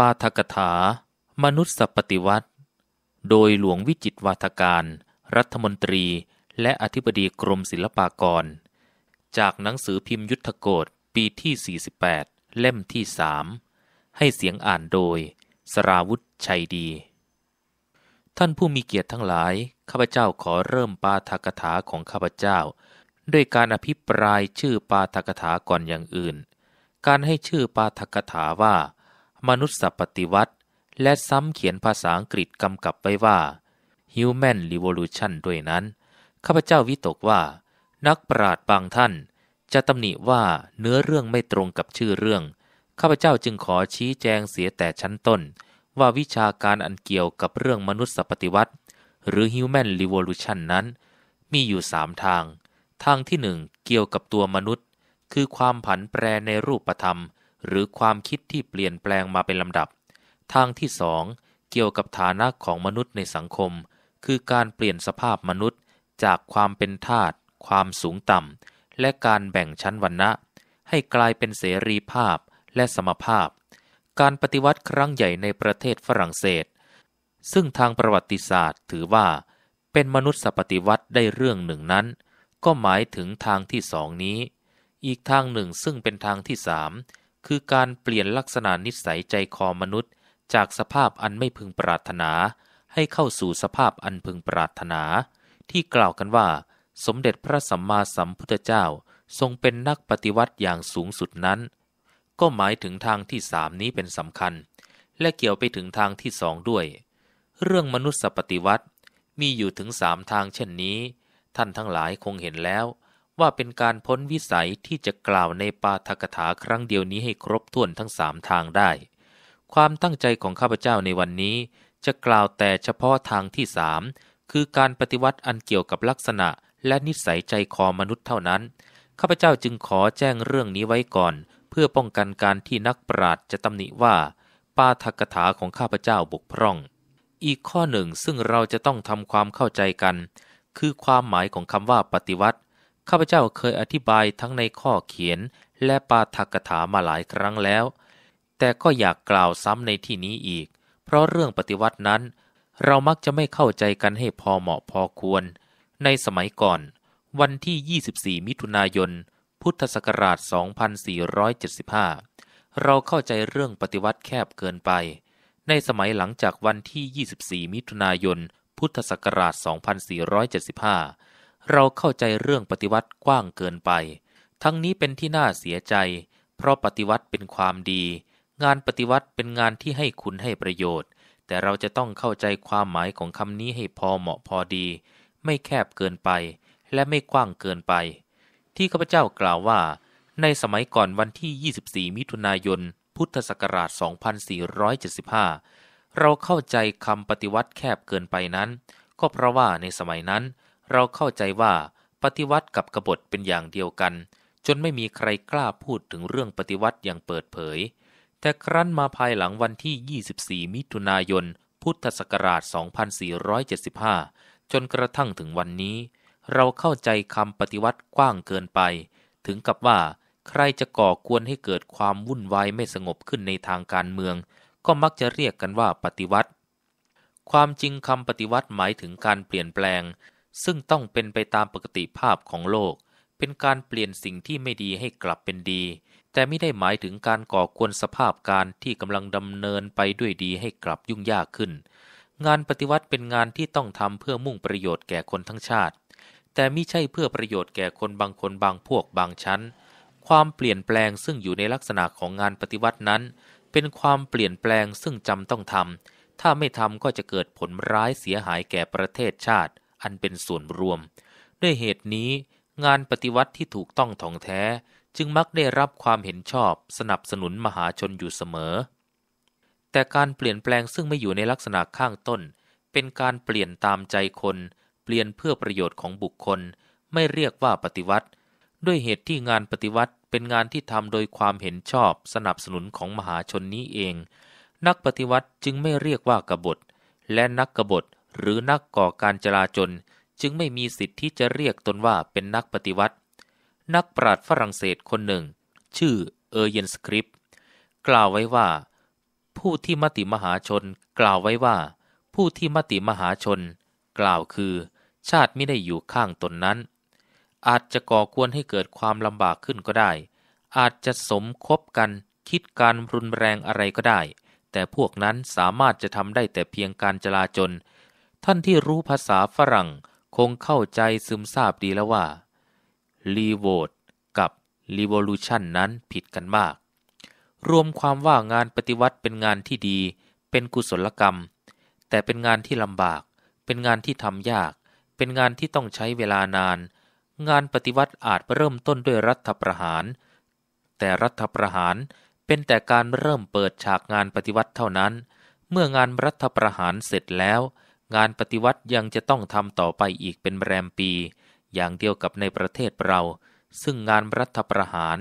ปาทกถา มนุษย์สปฏิวัติ โดยหลวงวิจิตวาทการ รัฐมนตรีและอธิบดีกรมศิลปากร จากหนังสือพิมพ์ยุทธโกฎปีที่ 48 เล่มที่สให้เสียงอ่านโดยสราวุธชัยดี ท่านผู้มีเกียรติทั้งหลาย ข้าพเจ้าขอเริ่มปาทกถาของข้าพเจ้า ด้วยการอภิปรายชื่อปาทกถาก่อนอย่างอื่น การให้ชื่อปาทกถาว่ามนุษยปฏิวัติ และซ้ำเขียนภาษาอังกฤษกำกับไว้ว่า Human Revolution ด้วยนั้น ข้าพเจ้าวิตกว่า นักปราชญ์บางท่าน จะตำหนิว่าเนื้อเรื่องไม่ตรงกับชื่อเรื่อง ข้าพเจ้าจึงขอชี้แจงเสียแต่ชั้นต้น ว่าวิชาการอันเกี่ยวกับเรื่องมนุษยปฏิวัติ หรือ Human Revolution นั้น มีอยู่สามทาง ทางที่หนึ่งเกี่ยวกับตัวมนุษย์ คือความผันแปรในรูปธรรมหรือความคิดที่เปลี่ยนแปลงมาเป็นลำดับ ทางที่สองเกี่ยวกับฐานะของมนุษย์ในสังคม คือการเปลี่ยนสภาพมนุษย์จากความเป็นทาสความสูงต่ำและการแบ่งชั้นวรรณะ ให้กลายเป็นเสรีภาพและสมภาพ การปฏิวัติครั้งใหญ่ในประเทศฝรั่งเศส ซึ่งทางประวัติศาสตร์ถือว่า เป็นมนุษย์สปฏิวัติได้เรื่องหนึ่งนั้น ก็หมายถึงทางที่สองนี้ อีกทางหนึ่งซึ่งเป็นทางที่สามคือการเปลี่ยนลักษณะนิสัยใจคอมนุษย์ จากสภาพอันไม่พึงปรารถนา ให้เข้าสู่สภาพอันพึงปรารถนา ที่กล่าวกันว่า สมเด็จพระสัมมาสัมพุทธเจ้าทรงเป็นนักปฏิวัติอย่างสูงสุดนั้น ก็หมายถึงทางที่สามนี้เป็นสำคัญ และเกี่ยวไปถึงทางที่สองด้วย เรื่องมนุษย์ปฏิวัติมีอยู่ถึงสามทางเช่นนี้ ท่านทั้งหลายคงเห็นแล้วว่าเป็นการพ้นวิสัยที่จะกล่าวในปาทกถาครั้งเดียวนี้ให้ครบถ้วนทั้งสามทางได้ ความตั้งใจของข้าพเจ้าในวันนี้จะกล่าวแต่เฉพาะทางที่สามคือการปฏิวัติอันเกี่ยวกับลักษณะและนิสัยใจคอมนุษย์เท่านั้น ข้าพเจ้าจึงขอแจ้งเรื่องนี้ไว้ก่อน เพื่อป้องกันการที่นักปราชญ์จะตำหนิว่า ปาทกถาของข้าพเจ้าบกพร่อง อีกข้อหนึ่งซึ่งเราจะต้องทำความเข้าใจกัน คือความหมายของคำว่าปฏิวัติข้าพเจ้าเคยอธิบายทั้งในข้อเขียนและปาฐกถามาหลายครั้งแล้ว แต่ก็อยากกล่าวซ้ำในที่นี้อีก เพราะเรื่องปฏิวัตินั้น เรามักจะไม่เข้าใจกันให้พอเหมาะพอควร ในสมัยก่อนวันที่ 24 มิถุนายน พุทธศักราช 2475 เราเข้าใจเรื่องปฏิวัติแคบเกินไป ในสมัยหลังจากวันที่ 24 มิถุนายน พุทธศักราช 2475เราเข้าใจเรื่องปฏิวัติกว้างเกินไป ทั้งนี้เป็นที่น่าเสียใจ เพราะปฏิวัติเป็นความดี งานปฏิวัติเป็นงานที่ให้คุณให้ประโยชน์ แต่เราจะต้องเข้าใจความหมายของคำนี้ให้พอเหมาะพอดี ไม่แคบเกินไป และไม่กว้างเกินไป ที่ข้าพเจ้ากล่าวว่า ในสมัยก่อนวันที่ 24 มิถุนายน พุทธศักราช 2475เราเข้าใจคำปฏิวัติแคบเกินไปนั้น ก็เพราะว่าในสมัยนั้นเราเข้าใจว่าปฏิวัติกับกบฏเป็นอย่างเดียวกัน จนไม่มีใครกล้าพูดถึงเรื่องปฏิวัติอย่างเปิดเผย แต่ครั้นมาภายหลังวันที่ 24 มิถุนายน พุทธศักราช 2475 จนกระทั่งถึงวันนี้ เราเข้าใจคำปฏิวัติกว้างเกินไป ถึงกับว่าใครจะก่อกวนให้เกิดความวุ่นวายไม่สงบขึ้นในทางการเมือง ก็มักจะเรียกกันว่าปฏิวัติ ความจริงคำปฏิวัติหมายถึงการเปลี่ยนแปลงซึ่งต้องเป็นไปตามปกติภาพของโลก เป็นการเปลี่ยนสิ่งที่ไม่ดีให้กลับเป็นดี แต่ไม่ได้หมายถึงการก่อกวนสภาพการที่กำลังดำเนินไปด้วยดีให้กลับยุ่งยากขึ้น งานปฏิวัติเป็นงานที่ต้องทำเพื่อมุ่งประโยชน์แก่คนทั้งชาติ แต่ไม่ใช่เพื่อประโยชน์แก่คนบางคนบางพวกบางชั้น ความเปลี่ยนแปลงซึ่งอยู่ในลักษณะของงานปฏิวัตินั้น เป็นความเปลี่ยนแปลงซึ่งจำต้องทำถ้าไม่ทำก็จะเกิดผลร้ายเสียหายแก่ประเทศชาติอันเป็นส่วนรวมด้วยเหตุนี้งานปฏิวัติที่ถูกต้องท่องแท้ จึงมักได้รับความเห็นชอบสนับสนุนมหาชนอยู่เสมอ แต่การเปลี่ยนแปลงซึ่งไม่อยู่ในลักษณะข้างต้น เป็นการเปลี่ยนตามใจคน เปลี่ยนเพื่อประโยชน์ของบุคคล ไม่เรียกว่าปฏิวัติ ด้วยเหตุที่งานปฏิวัติเป็นงานที่ทำโดยความเห็นชอบสนับสนุนของมหาชนนี้เอง นักปฏิวัติจึงไม่เรียกว่ากบฏ และนักกบฏหรือนักก่อการจลาจลจึงไม่มีสิทธิ์ที่จะเรียกตนว่าเป็นนักปฏิวัติ นักปราชญ์ฝรั่งเศสคนหนึ่ง ชื่อเออเยนสคริปกล่าวไว้ว่า ผู้ที่มติมหาชน กล่าวไว้ว่า ผู้ที่มติมหาชน กล่าวคือ ชาติไม่ได้อยู่ข้างตนนั้น อาจจะก่อกวนให้เกิดความลำบากขึ้นก็ได้ อาจจะสมคบกัน คิดการรุนแรงอะไรก็ได้ แต่พวกนั้นสามารถจะทำได้แต่เพียงการจลาจลท่านที่รู้ภาษาฝรั่งคงเข้าใจซึมซาบดีแล้วว่ารีโว t กับรีว l ลูชันนั้นผิดกันมาก รวมความว่างานปฏิวัติเป็นงานที่ดีเป็นกุศลกรรม แต่เป็นงานที่ลำบากเป็นงานที่ทำยากเป็นงานที่ต้องใช้เวลานาน งานปฏิวัติอาจเริ่มต้นด้วยรัฐประหาร แต่รัฐประหารเป็นแต่การเริ่มเปิดฉากงานปฏิวัติเท่านั้น เมื่องานรัฐประหารเสร็จแล้วงานปฏิวัติ ยังจะต้องทำต่อไปอีกเป็นแรมปี อย่างเดียวกับในประเทศเรา ซึ่งงานรัฐประหาร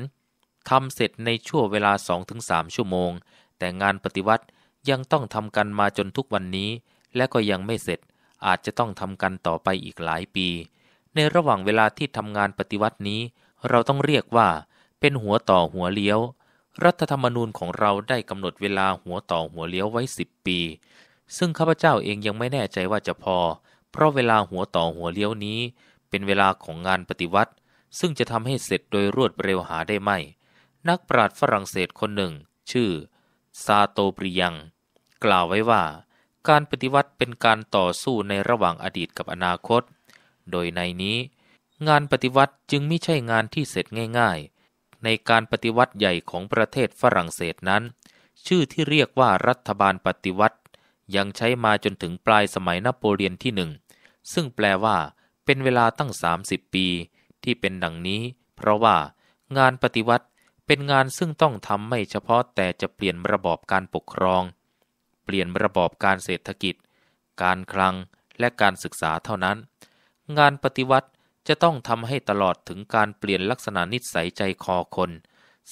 ทำเสร็จในช่วงเวลา2-3ชั่วโมง แต่งานปฏิวัติ ยังต้องทำกันมาจนทุกวันนี้ และก็ยังไม่เสร็จ อาจจะต้องทำกันต่อไปอีกหลายปี ในระหว่างเวลาที่ทำงานปฏิวัตินี้ เราต้องเรียกว่าเป็นหัวต่อหัวเลี้ยว รัฐธรรมนูญของเราได้กำหนดเวลาหัวต่อหัวเลี้ยวไว้10ปีซึ่งข้าพเจ้าเองยังไม่แน่ใจว่าจะพอ เพราะเวลาหัวต่อหัวเลี้ยวนี้ เป็นเวลาของงานปฏิวัติ ซึ่งจะทำให้เสร็จโดยรวดเร็วหาได้ไหมนักปราชญ์ฝรั่งเศสคนหนึ่ง ชื่อ ซาโตปริยังกล่าวไว้ว่า การปฏิวัติเป็นการต่อสู้ในระหว่างอดีตกับอนาคต โดยในนี้งานปฏิวัติจึงไม่ใช่งานที่เสร็จง่าย ๆ ในการปฏิวัติใหญ่ของประเทศฝรั่งเศสนั้น ชื่อที่เรียกว่ารัฐบาลปฏิวัติยังใช้มาจนถึงปลายสมัยนโปเลียนที่หนึ่ง ซึ่งแปลว่า เป็นเวลาตั้ง 30 ปี ที่เป็นดังนี้ เพราะว่า งานปฏิวัติเป็นงานซึ่งต้องทำไม่เฉพาะแต่จะเปลี่ยนระบอบการปกครอง เปลี่ยนระบอบการเศรษฐกิจ การคลัง และการศึกษาเท่านั้น งานปฏิวัติจะต้องทำให้ตลอดถึงการเปลี่ยนลักษณะนิสัยใจคอคน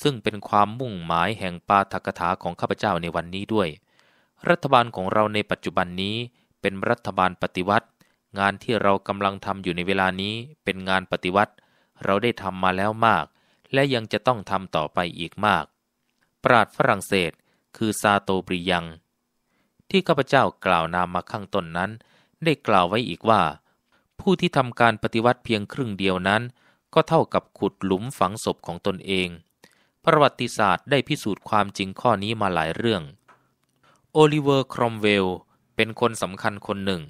ซึ่งเป็นความมุ่งหมายแห่งปาทกถาของข้าพเจ้าในวันนี้ด้วยรัฐบาลของเราในปัจจุบันนี้เป็นรัฐบาลปฏิวัติ งานที่เรากำลังทำอยู่ในเวลานี้เป็นงานปฏิวัติ เราได้ทำมาแล้วมาก และยังจะต้องทำต่อไปอีกมาก ปราดฝรั่งเศส คือซาโตบริยัง ที่ข้าพเจ้ากล่าวนามมาข้างต้นนั้น ได้กล่าวไว้อีกว่า ผู้ที่ทำการปฏิวัติเพียงครึ่งเดียวนั้น ก็เท่ากับขุดหลุมฝังศพของตนเอง ประวัติศาสตร์ได้พิสูจน์ความจริงข้อนี้มาหลายเรื่องโอลิเวอร์ครอมเวลเป็นคนสำคัญคนหนึ่ง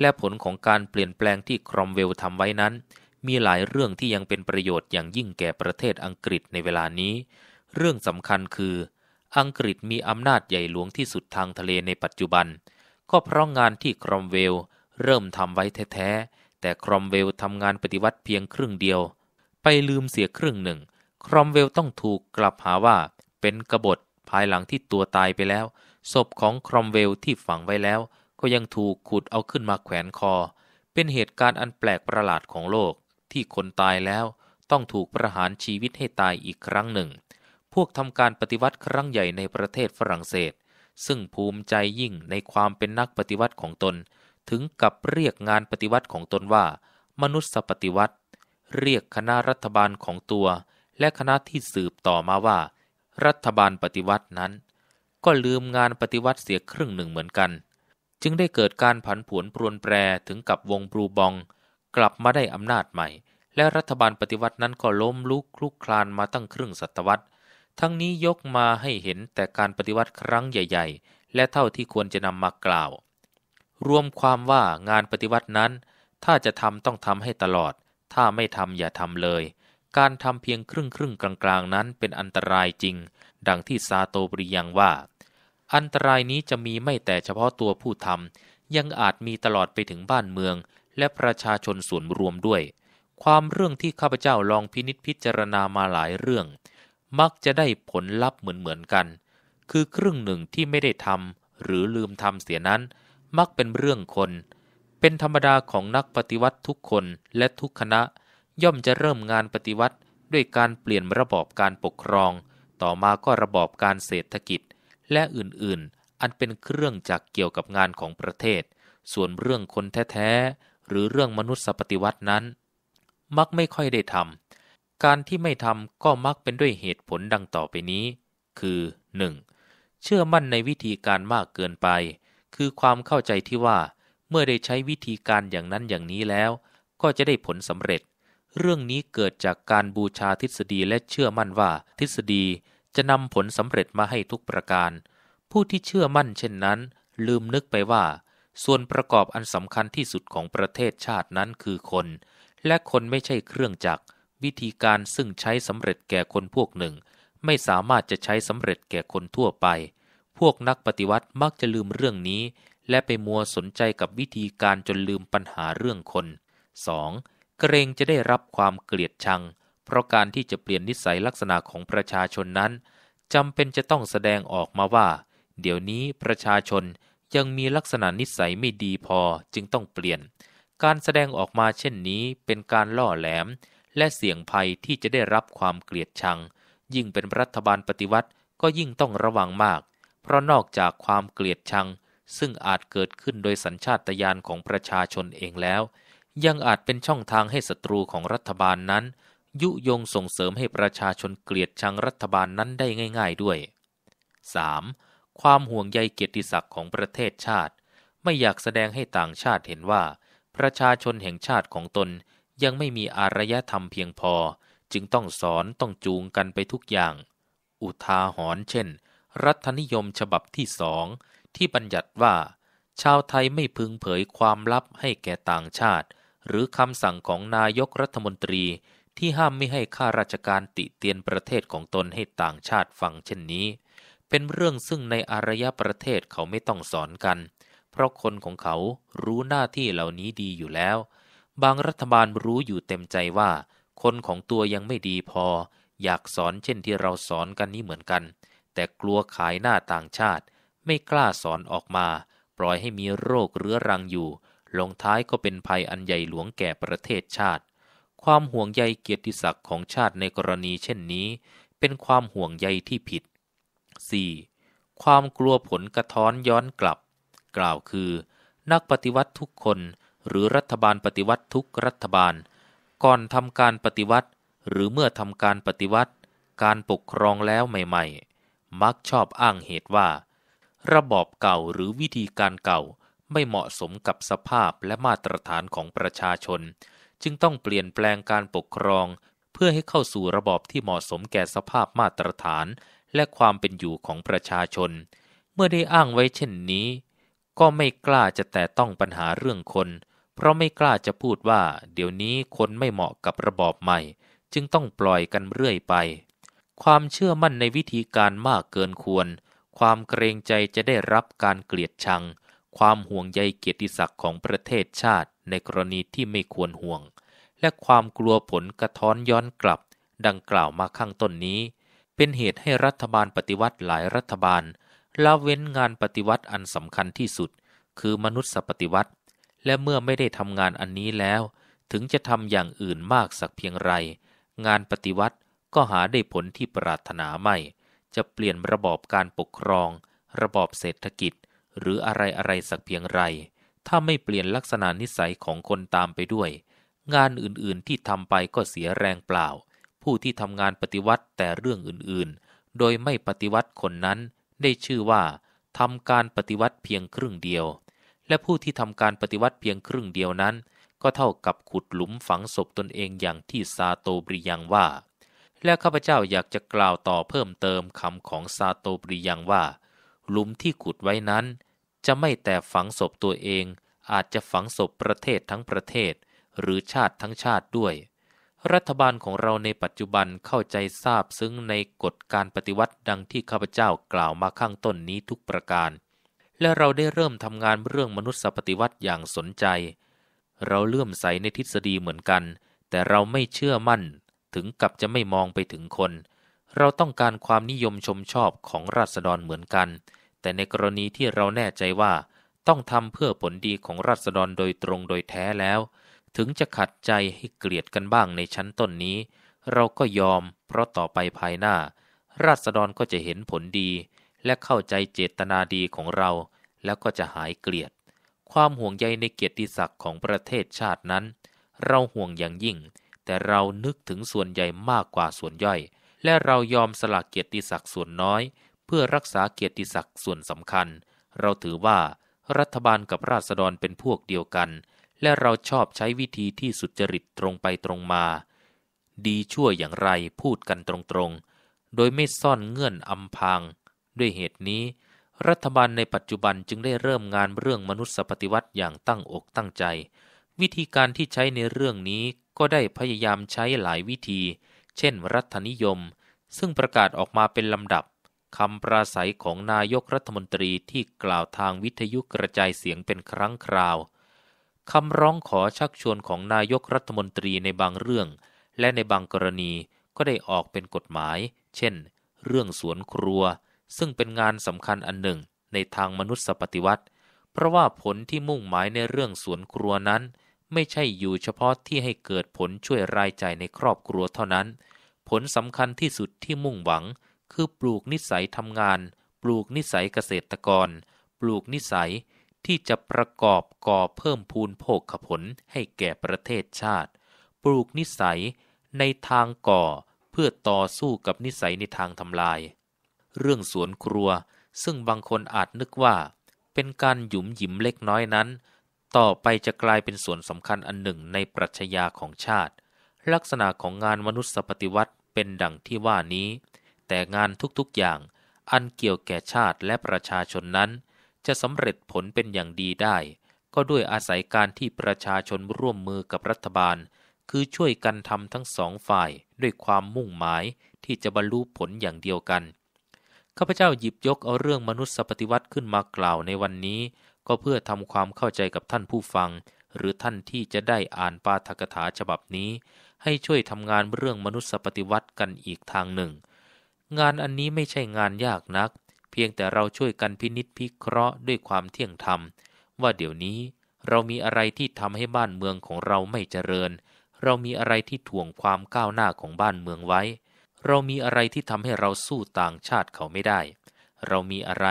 และผลของการเปลี่ยนแปลงที่ครอมเวลทำไว้นั้น มีหลายเรื่องที่ยังเป็นประโยชน์อย่างยิ่งแก่ประเทศอังกฤษในเวลานี้ เรื่องสำคัญคือ อังกฤษมีอำนาจใหญ่หลวงที่สุดทางทะเลในปัจจุบัน ก็เพราะงานที่ครอมเวลเริ่มทำไว้แท้แต่ครอมเวลทำงานปฏิวัติเพียงครึ่งเดียว ไปลืมเสียครึ่งหนึ่งครอมเวลต้องถูกกลับหาว่าเป็นกบฏภายหลังที่ตัวตายไปแล้วศพของครอมเวลที่ฝังไว้แล้วก็ยังถูกขุดเอาขึ้นมาแขวนคอ เป็นเหตุการณ์อันแปลกประหลาดของโลก ที่คนตายแล้ว ต้องถูกประหารชีวิตให้ตายอีกครั้งหนึ่ง พวกทำการปฏิวัติครั้งใหญ่ในประเทศฝรั่งเศส ซึ่งภูมิใจยิ่งในความเป็นนักปฏิวัติของตน ถึงกับเรียกงานปฏิวัติของตนว่า มนุษยปฏิวัติ เรียกคณะรัฐบาลของตัว และคณะที่สืบต่อมาว่า รัฐบาลปฏิวัตินั้นก็ลืมงานปฏิวัติเสียครึ่งหนึ่งเหมือนกัน จึงได้เกิดการผันผวนปรวนแปรถึงกับวงปรูบองกลับมาได้อำนาจใหม่ และรัฐบาลปฏิวัตินั้นก็ล้มลุกคลุกคลานมาตั้งครึ่งศตวรรษ ทั้งนี้ยกมาให้เห็นแต่การปฏิวัติครั้งใหญ่ ๆ และเท่าที่ควรจะนำมากล่าว รวมความว่างานปฏิวัตินั้น ถ้าจะทำต้องทำให้ตลอด ถ้าไม่ทำอย่าทำเลย การทำเพียงครึ่งครึ่งกลางๆ นั้นเป็นอันตรายจริงดังที่ซาโตบริยังว่า อันตรายนี้จะมีไม่แต่เฉพาะตัวผู้ทำยังอาจมีตลอดไปถึงบ้านเมือง และประชาชนส่วนรวมด้วย ความเรื่องที่ข้าพเจ้าลองพินิษพิจารณามาหลายเรื่อง มักจะได้ผลลัพธ์เหมือนๆกัน คือครึ่งหนึ่งที่ไม่ได้ทำหรือลืมทำเสียนั้น มักเป็นเรื่องคน เป็นธรรมดาของนักปฏิวัติทุกคนและทุกคณะ ย่อมจะเริ่มงานปฏิวัติด้วยการเปลี่ยนระบอบการปกครองต่อมาก็ระบอบการเศรษฐกิจและอื่นๆ อันเป็นเครื่องจักรเกี่ยวกับงานของประเทศ ส่วนเรื่องคนแท้ๆ หรือเรื่องมนุษยปฏิวัตินั้น มักไม่ค่อยได้ทำการที่ไม่ทำก็มักเป็นด้วยเหตุผลดังต่อไปนี้ คือ 1. เชื่อมั่นในวิธีการมากเกินไป คือความเข้าใจที่ว่าเมื่อได้ใช้วิธีการอย่างนั้นอย่างนี้แล้วก็จะได้ผลสำเร็จเรื่องนี้เกิดจากการบูชาทฤษฎีและเชื่อมั่นว่าทฤษฎีจะนำผลสำเร็จมาให้ทุกประการ ผู้ที่เชื่อมั่นเช่นนั้น ลืมนึกไปว่า ส่วนประกอบอันสำคัญที่สุดของประเทศชาตินั้นคือคน และคนไม่ใช่เครื่องจักร วิธีการซึ่งใช้สำเร็จแก่คนพวกหนึ่ง ไม่สามารถจะใช้สำเร็จแก่คนทั่วไป พวกนักปฏิวัติมักจะลืมเรื่องนี้ และไปมัวสนใจกับวิธีการจนลืมปัญหาเรื่องคน 2. เกรงจะได้รับความเกลียดชัง เพราะการที่จะเปลี่ยนนิสัยลักษณะของประชาชนนั้นจำเป็นจะต้องแสดงออกมาว่า เดี๋ยวนี้ประชาชนยังมีลักษณะนิสัยไม่ดีพอจึงต้องเปลี่ยน การแสดงออกมาเช่นนี้เป็นการล่อแหลม และเสี่ยงภัยที่จะได้รับความเกลียดชัง ยิ่งเป็นรัฐบาลปฏิวัติก็ยิ่งต้องระวังมาก เพราะนอกจากความเกลียดชัง ซึ่งอาจเกิดขึ้นโดยสัญชาตญาณของประชาชนเองแล้วยังอาจเป็นช่องทางให้ศัตรูของรัฐบาลนั้น ยุยงส่งเสริมให้ประชาชนเกลียดชังรัฐบาลนั้นได้ง่ายๆด้วย 3. ความห่วงใยเกียรติศักดิ์ของประเทศชาติ ไม่อยากแสดงให้ต่างชาติเห็นว่า ประชาชนแห่งชาติของตนยังไม่มีอารยธรรมเพียงพอจึงต้องสอนต้องจูงกันไปทุกอย่าง อุทาหรณ์เช่น รัฐนิยมฉบับที่สองที่บัญญัติว่า ชาวไทยไม่พึงเผยความลับให้แก่ต่างชาติหรือคำสั่งของนายกรัฐมนตรีที่ห้ามไม่ให้ข้าราชการติเตียนประเทศของตนให้ต่างชาติฟัง เช่นนี้ เป็นเรื่องซึ่งในอารยประเทศเขาไม่ต้องสอนกัน เพราะคนของเขารู้หน้าที่เหล่านี้ดีอยู่แล้ว บางรัฐบาลรู้อยู่เต็มใจว่า คนของตัวยังไม่ดีพอ อยากสอนเช่นที่เราสอนกันนี้เหมือนกัน แต่กลัวขายหน้าต่างชาติ ไม่กล้าสอนออกมา ปล่อยให้มีโรคเรื้อรังอยู่ลงท้ายก็เป็นภัยอันใหญ่หลวงแก่ประเทศชาติ ความห่วงใยเกียรติศักดิ์ของชาติในกรณีเช่นนี้ เป็นความห่วงใยที่ผิด 4. ความกลัวผลกระท้อนย้อนกลับ กล่าวคือ นักปฏิวัติทุกคน หรือรัฐบาลปฏิวัติทุกรัฐบาล ก่อนทำการปฏิวัติ หรือเมื่อทำการปฏิวัติ การปกครองแล้วใหม่ๆ มักชอบอ้างเหตุว่า ระบอบเก่าหรือวิธีการเก่าไม่เหมาะสมกับสภาพและมาตรฐานของประชาชน จึงต้องเปลี่ยนแปลงการปกครอง เพื่อให้เข้าสู่ระบอบที่เหมาะสมแก่สภาพมาตรฐาน และความเป็นอยู่ของประชาชน เมื่อได้อ้างไว้เช่นนี้ ก็ไม่กล้าจะแต่ต้องปัญหาเรื่องคน เพราะไม่กล้าจะพูดว่า เดี๋ยวนี้คนไม่เหมาะกับระบอบใหม่ จึงต้องปล่อยกันเรื่อยไป ความเชื่อมั่นในวิธีการมากเกินควร ความเกรงใจจะได้รับการเกลียดชังความห่วงใยเกียรติศักดิ์ของประเทศชาติในกรณีที่ไม่ควรห่วง และความกลัวผลกระท้อนย้อนกลับดังกล่าวมาข้างต้นนี้ เป็นเหตุให้รัฐบาลปฏิวัติหลายรัฐบาลละเว้นงานปฏิวัติอันสำคัญที่สุด คือมนุษยปฏิวัติ และเมื่อไม่ได้ทำงานอันนี้แล้ว ถึงจะทำอย่างอื่นมากสักเพียงไร งานปฏิวัติก็หาได้ผลที่ปรารถนาไม่ จะเปลี่ยนระบอบการปกครอง ระบอบเศรษฐกิจหรืออะไรอะไรสักเพียงไร ถ้าไม่เปลี่ยนลักษณะนิสัยของคนตามไปด้วย งานอื่นๆที่ทำไปก็เสียแรงเปล่า ผู้ที่ทำงานปฏิวัติแต่เรื่องอื่นๆ โดยไม่ปฏิวัติคนนั้น ได้ชื่อว่าทำการปฏิวัติเพียงครึ่งเดียว และผู้ที่ทำการปฏิวัติเพียงครึ่งเดียวนั้น ก็เท่ากับขุดหลุมฝังศพตนเองอย่างที่ซาโตบริยังว่า และข้าพเจ้าอยากจะกล่าวต่อเพิ่มเติมคำของซาโตบริยังว่า หลุมที่ขุดไว้นั้นจะไม่แต่ฝังศพตัวเองอาจจะฝังศพประเทศทั้งประเทศหรือชาติทั้งชาติด้วย รัฐบาลของเราในปัจจุบันเข้าใจทราบซึ่งในกฎการปฏิวัติดังที่ข้าพเจ้ากล่าวมาข้างต้นนี้ทุกประการ และเราได้เริ่มทำงานเรื่องมนุษยปฏิวัติอย่างสนใจ เราเลื่อมใสในทฤษฎีเหมือนกัน แต่เราไม่เชื่อมั่นถึงกับจะไม่มองไปถึงคน เราต้องการความนิยมชมชอบของราษฎรเหมือนกันแต่ในกรณีที่เราแน่ใจว่าต้องทำเพื่อผลดีของราษฎรโดยตรงโดยแท้แล้ว ถึงจะขัดใจให้เกลียดกันบ้างในชั้นต้นนี้ เราก็ยอมเพราะต่อไปภายหน้า ราษฎรก็จะเห็นผลดีและเข้าใจเจตนาดีของเรา แล้วก็จะหายเกลียด ความห่วงใยในเกียรติศักดิ์ของประเทศชาตินั้น เราห่วงอย่างยิ่ง แต่เรานึกถึงส่วนใหญ่มากกว่าส่วนย่อย และเรายอมสละเกียรติศักดิ์ส่วนน้อยเพื่อรักษาเกียรติศักดิ์ส่วนสำคัญ เราถือว่ารัฐบาลกับราษฎรเป็นพวกเดียวกัน และเราชอบใช้วิธีที่สุจริตตรงไปตรงมา ดีชั่วอย่างไรพูดกันตรงๆ โดยไม่ซ่อนเงื่อนอำพางด้วยเหตุนี้ รัฐบาลในปัจจุบันจึงได้เริ่มงานเรื่องมนุษยปฏิวัติอย่างตั้งอกตั้งใจ วิธีการที่ใช้ในเรื่องนี้ก็ได้พยายามใช้หลายวิธี เช่น รัฐนิยม ซึ่งประกาศออกมาเป็นลำดับคำปราศัยของนายกรัฐมนตรีที่กล่าวทางวิทยุกระจายเสียงเป็นครั้งคราว คำร้องขอชักชวนของนายกรัฐมนตรีในบางเรื่อง และในบางกรณีก็ได้ออกเป็นกฎหมาย เช่น เรื่องสวนครัว ซึ่งเป็นงานสำคัญอันหนึ่ง ในทางมนุษยปฏิวัติ เพราะว่าผลที่มุ่งหมายในเรื่องสวนครัวนั้น ไม่ใช่อยู่เฉพาะที่ให้เกิดผลช่วยรายใจในครอบครัวเท่านั้น ผลสำคัญที่สุดที่มุ่งหวังคือปลูกนิสัยทำงาน ปลูกนิสัยเกษตรกร ปลูกนิสัยที่จะประกอบก่อเพิ่มพูนโภคผลให้แก่ประเทศชาติ ปลูกนิสัยในทางก่อเพื่อต่อสู้กับนิสัยในทางทำลาย เรื่องสวนครัวซึ่งบางคนอาจนึกว่าเป็นการหยุมหยิมเล็กน้อยนั้น ต่อไปจะกลายเป็นส่วนสำคัญอันหนึ่งใน ปรัชญาของชาติ ลักษณะของงานมนุษยปฏิวัติเป็นดังที่ว่านี้แต่งานทุกๆ อย่าง อันเกี่ยวแก่ชาติและประชาชนนั้น จะสำเร็จผลเป็นอย่างดีได้ ก็ด้วยอาศัยการที่ประชาชนร่วมมือกับรัฐบาล คือช่วยกันทำทั้งสองฝ่ายด้วยความมุ่งหมายที่จะบรรลุผลอย่างเดียวกัน ข้าพเจ้าหยิบยกเอาเรื่องมนุษยปฏิวัติขึ้นมากล่าวในวันนี้ ก็เพื่อทำความเข้าใจกับท่านผู้ฟัง หรือท่านที่จะได้อ่านปาทกถาฉบับนี้ ให้ช่วยทำงานเรื่องมนุษยปฏิวัติกันอีกทางหนึ่งงานอันนี้ไม่ใช่งานยากนัก เพียงแต่เราช่วยกันพินิษพิเคราะห์ด้วยความเที่ยงธรรมว่าเดี๋ยวนี้ เรามีอะไรที่ทำให้บ้านเมืองของเราไม่เจริญ เรามีอะไรที่ถ่วงความก้าวหน้าของบ้านเมืองไว้ เรามีอะไรที่ทำให้เราสู้ต่างชาติเขาไม่ได้ เรามีอะไร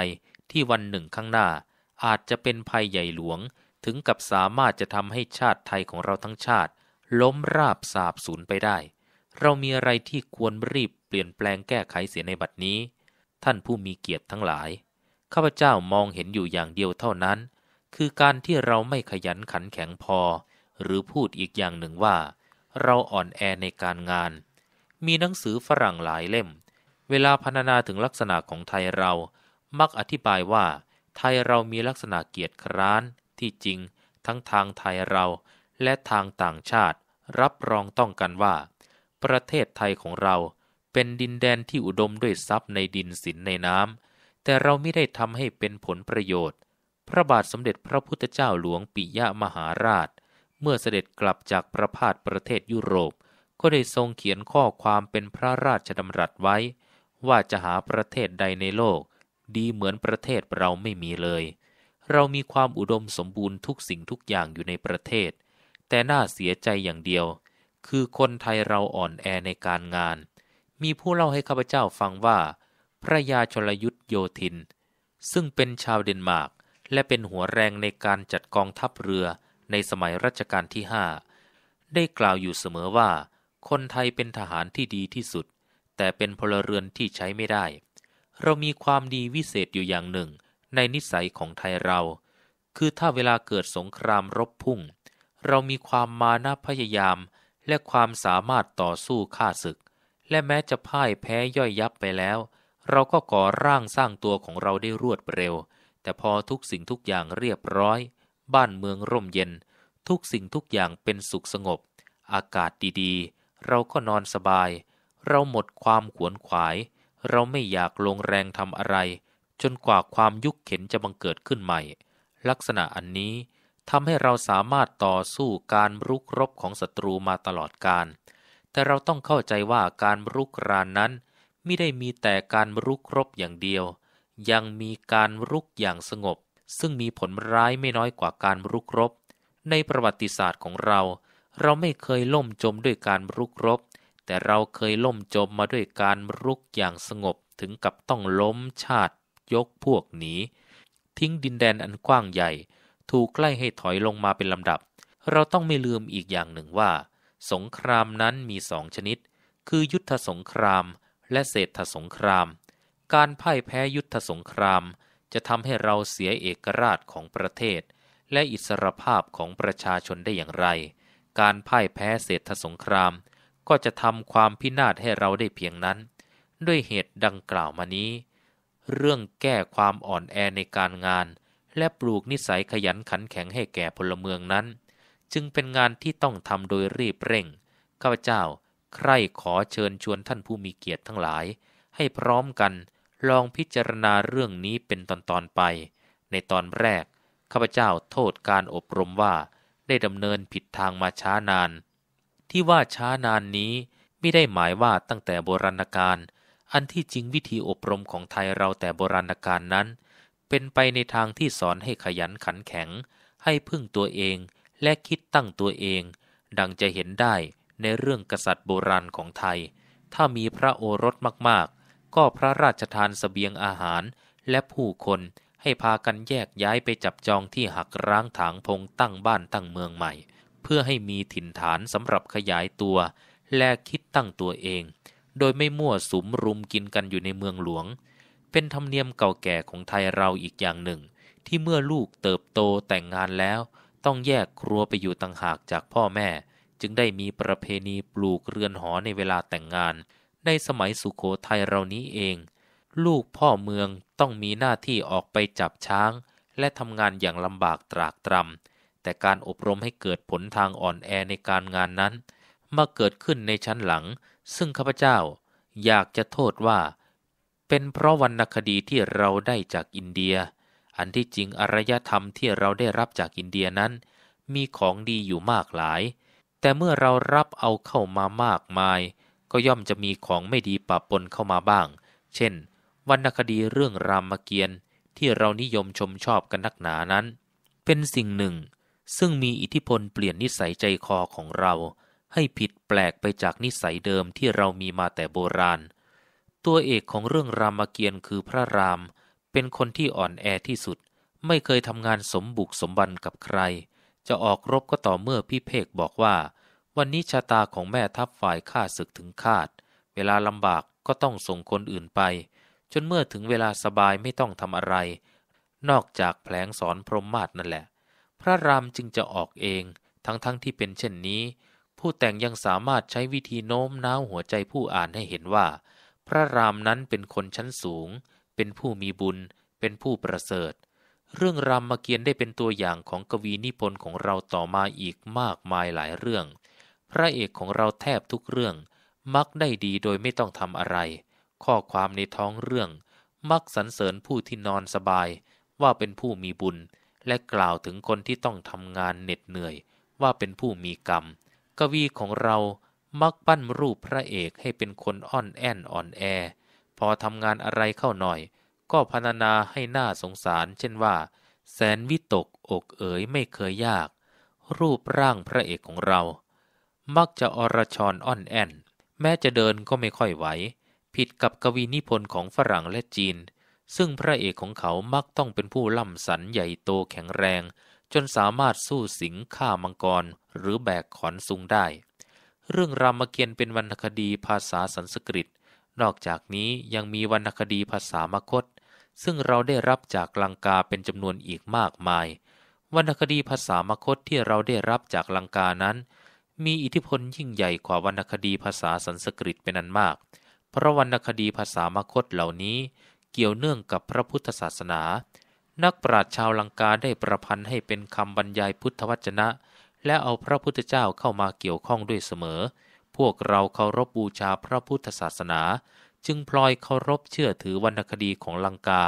ที่วันหนึ่งข้างหน้า อาจจะเป็นภัยใหญ่หลวง ถึงกับสามารถจะทำให้ชาติไทยของเราทั้งชาติล้มราบสาบสูญไปได้ เรามีอะไรที่ควรรีบเปลี่ยนแปลงแก้ไขเสียในบัดนี้ ท่านผู้มีเกียรติทั้งหลายข้าพเจ้ามองเห็นอยู่อย่างเดียวเท่านั้น คือการที่เราไม่ขยันขันแข็งพอ หรือพูดอีกอย่างหนึ่งว่า เราอ่อนแอในการงาน มีหนังสือฝรั่งหลายเล่ม เวลาพรรณนาถึงลักษณะของไทยเรา มักอธิบายว่า ไทยเรามีลักษณะเกียรติคร้านที่จริงทั้งทางไทยเรา และทางต่างชาติรับรองต้องกันว่า ประเทศไทยของเราเป็นดินแดนที่อุดมด้วยทรัพย์ในดินสินในน้ำ แต่เราไม่ได้ทำให้เป็นผลประโยชน์ พระบาทสมเด็จพระพุทธเจ้าหลวงปิยะมหาราช เมื่อเสด็จกลับจากประพาสประเทศยุโรป ก็ได้ทรงเขียนข้อความเป็นพระราชดำรัสไว้ ว่าจะหาประเทศใดในโลก ดีเหมือนประเทศเราไม่มีเลย เรามีความอุดมสมบูรณ์ทุกสิ่งทุกอย่างอยู่ในประเทศ แต่น่าเสียใจอย่างเดียว คือคนไทยเราอ่อนแอในการงานมีผู้เล่าให้ข้าพเจ้าฟังว่า พระยาชลยุทธโยธิน ซึ่งเป็นชาวเดนมาร์กและเป็นหัวแรงในการจัดกองทัพเรือในสมัยรัชกาลที่ห้าได้กล่าวอยู่เสมอว่า คนไทยเป็นทหารที่ดีที่สุด แต่เป็นพลเรือนที่ใช้ไม่ได้ เรามีความดีวิเศษอยู่อย่างหนึ่ง ในนิสัยของไทยเรา คือถ้าเวลาเกิดสงครามรบพุ่ง เรามีความมานะพยายาม และความสามารถต่อสู้ฆ่าศึกและแม้จะพ่ายแพ้ย่อยยับไปแล้ว เราก็ก่อร่างสร้างตัวของเราได้รวดเร็ว แต่พอทุกสิ่งทุกอย่างเรียบร้อย บ้านเมืองร่มเย็น ทุกสิ่งทุกอย่างเป็นสุขสงบ อากาศดีๆ เราก็นอนสบาย เราหมดความขวนขวาย เราไม่อยากลงแรงทำอะไร จนกว่าความยุคเข็นจะบังเกิดขึ้นใหม่ ลักษณะอันนี้ทำให้เราสามารถต่อสู้การรุกรบของศัตรูมาตลอดการแต่เราต้องเข้าใจว่าการรุกรานนั้น ไม่ได้มีแต่การรุกรบอย่างเดียว ยังมีการรุกอย่างสงบ ซึ่งมีผลร้ายไม่น้อยกว่าการรุกรบ ในประวัติศาสตร์ของเรา เราไม่เคยล่มจมด้วยการรุกรบ แต่เราเคยล่มจมมาด้วยการรุกอย่างสงบถึงกับต้องล้มชาติ ยกพวกหนีทิ้งดินแดนอันกว้างใหญ่ ถูกใกล้ให้ถอยลงมาเป็นลำดับ เราต้องไม่ลืมอีกอย่างหนึ่งว่าสงครามนั้นมีสองชนิด คือยุทธสงคราม และเศรษฐสงคราม การพ่ายแพ้ยุทธสงคราม จะทำให้เราเสียเอกราชของประเทศ และอิสรภาพของประชาชนได้อย่างไร การพ่ายแพ้เศรษฐสงคราม ก็จะทำความพินาศให้เราได้เพียงนั้น ด้วยเหตุดังกล่าวมานี้ เรื่องแก้ความอ่อนแอในการงาน และปลูกนิสัยขยันขันแข็งให้แก่พลเมืองนั้นจึงเป็นงานที่ต้องทำโดยรีบเร่ง ข้าพเจ้าใคร่ขอเชิญชวนท่านผู้มีเกียรติทั้งหลาย ให้พร้อมกันลองพิจารณาเรื่องนี้เป็นตอน ๆ ไป ในตอนแรกข้าพเจ้าโทษการอบรมว่าได้ดำเนินผิดทางมาช้านาน ที่ว่าช้านานนี้ไม่ได้หมายว่าตั้งแต่โบราณกาล อันที่จริงวิธีอบรมของไทยเราแต่โบราณกาลนั้น เป็นไปในทางที่สอนให้ขยันขันแข็งให้พึ่งตัวเองและคิดตั้งตัวเอง ดังจะเห็นได้ในเรื่องกษัตริย์โบราณของไทย ถ้ามีพระโอรสมากๆ ก็พระราชทานสเสบียงอาหาร และผู้คนให้พากันแยกย้ายไปจับจองที่หักร้างถางพงตั้งบ้านตั้งเมืองใหม่ เพื่อให้มีถิ่นฐานสำหรับขยายตัว และคิดตั้งตัวเอง โดยไม่มั่วสุมรุมกินกันอยู่ในเมืองหลวง เป็นธรรมเนียมเก่าแก่ของไทยเราอีกอย่างหนึ่ง ที่เมื่อลูกเติบโตแต่งงานแล้วต้องแยกครัวไปอยู่ต่างหากจากพ่อแม่ จึงได้มีประเพณีปลูกเรือนหอในเวลาแต่งงาน ในสมัยสุขโขทัยเรานี้เอง ลูกพ่อเมืองต้องมีหน้าที่ออกไปจับช้าง และทำงานอย่างลำบากตรากตรำแต่การอบรมให้เกิดผลทางอ่อนแอในการงานนั้น มาเกิดขึ้นในชั้นหลัง ซึ่งข้าพเจ้าอยากจะโทษว่า เป็นเพราะวรรณคดีที่เราได้จากอินเดียอันที่จริงอารยธรรมที่เราได้รับจากอินเดียนั้น มีของดีอยู่มากหลาย แต่เมื่อเรารับเอาเข้ามามากมาย ก็ย่อมจะมีของไม่ดีปะปนเข้ามาบ้าง เช่นวรรณคดีเรื่องรามเกียรติ์ที่เรานิยมชมชอบกันนักหนานั้น เป็นสิ่งหนึ่ง ซึ่งมีอิทธิพลเปลี่ยนนิสัยใจคอของเรา ให้ผิดแปลกไปจากนิสัยเดิมที่เรามีมาแต่โบราณ ตัวเอกของเรื่องรามเกียรติ์คือพระรามเเป็นคนที่อ่อนแอที่สุด ไม่เคยทำงานสมบุกสมบันกับใคร จะออกรบก็ต่อเมื่อพี่เพกบอกว่า วันนี้ชะตาของแม่ทัพฝ่ายข้าศึกถึงคาด เวลาลำบากก็ต้องส่งคนอื่นไป จนเมื่อถึงเวลาสบายไม่ต้องทำอะไร นอกจากแผลงสอนพรหมมาศนั่นแหละ พระรามจึงจะออกเอง ทั้งๆทที่เป็นเช่นนี้ ผู้แต่งยังสามารถใช้วิธีโน้มน้าวหัวใจผู้อ่านให้เห็นว่า พระรามนั้นเป็นคนชั้นสูงเป็นผู้มีบุญ เป็นผู้ประเสริฐ เรื่องรามเกียรติ์ได้เป็นตัวอย่างของกวีนิพนธ์ของเราต่อมาอีกมากมายหลายเรื่อง พระเอกของเราแทบทุกเรื่อง มักได้ดีโดยไม่ต้องทำอะไร ข้อความในท้องเรื่อง มักสรรเสริญผู้ที่นอนสบาย ว่าเป็นผู้มีบุญ และกล่าวถึงคนที่ต้องทำงานเหน็ดเหนื่อย ว่าเป็นผู้มีกรรม กวีของเรามักปั้นรูปพระเอกให้เป็นคนอ่อนแอนอ่อนแอพอทำงานอะไรเข้าหน่อยก็พรรณนาให้หน้าสงสารเช่นว่า แสนวิตกอกเอ๋ยไม่เคยยาก รูปร่างพระเอกของเรา มักจะอรชรอ่อนแอนแม้จะเดินก็ไม่ค่อยไหว ผิดกับกวีนิพนธ์ของฝรั่งและจีน ซึ่งพระเอกของเขามักต้องเป็นผู้ล่ำสันใหญ่โตแข็งแรง จนสามารถสู้สิงฆ่ามังกรหรือแบกขอนซุงได้ เรื่องรามเกียรติเป็นวรรณคดีภาษาสันสกฤตนอกจากนี้ยังมีวรรณคดีภาษามคต ซึ่งเราได้รับจากลังกาเป็นจำนวนอีกมากมาย วรรณคดีภาษามคตที่เราได้รับจากลังกานั้น มีอิทธิพลยิ่งใหญ่กว่าวรรณคดีภาษาสันสกฤตเป็นอันมากเพราะวรรณคดีภาษามคตเหล่านี้ เกี่ยวเนื่องกับพระพุทธศาสนา นักปราชญ์ชาวลังกาได้ประพันธ์ให้เป็นคำบรรยายพุทธวจนะ และเอาพระพุทธเจ้าเข้ามาเกี่ยวข้องด้วยเสมอพวกเราเคารพบบูชาพระพุทธศาสนาจึงพลอยเคารพเชื่อถือวรรณคดีของลังกา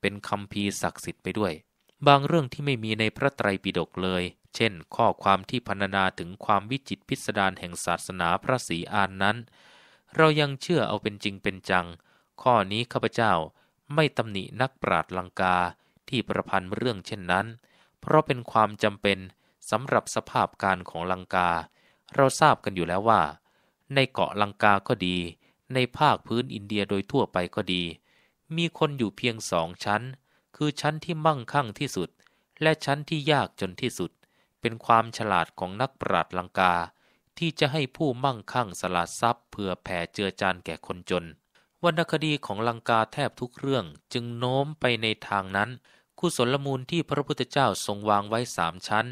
เป็นคำพีศักดิ์สิทธิ์ไปด้วย บางเรื่องที่ไม่มีในพระไตรปิฎกเลย เช่นข้อความที่พรรณนาถึงความวิจิตพิสดารแห่งศาสนาพระศรีอานนั้น เรายังเชื่อเอาเป็นจริงเป็นจัง ข้อนี้ข้าพเจ้าไม่ตำหนินักปราชญ์ลังกาที่ประพันธ์เรื่องเช่นนั้น เพราะเป็นความจำเป็นสำหรับสภาพการของลังกา เราทราบกันอยู่แล้วว่าในเกาะลังกาก็ดี ในภาคพื้นอินเดียโดยทั่วไปก็ดี มีคนอยู่เพียงสองชั้น คือชั้นที่มั่งคั่งที่สุด และชั้นที่ยากจนที่สุด เป็นความฉลาดของนักปราชญ์ลังกา ที่จะให้ผู้มั่งคั่งสลดทรัพย์ เพื่อแผ่เจือจานแก่คนจนวรรณคดีของลังกาแทบทุกเรื่องจึงโน้มไปในทางนั้นกุศลมูลที่พระพุทธเจ้าทรงวางไว้สามชั้น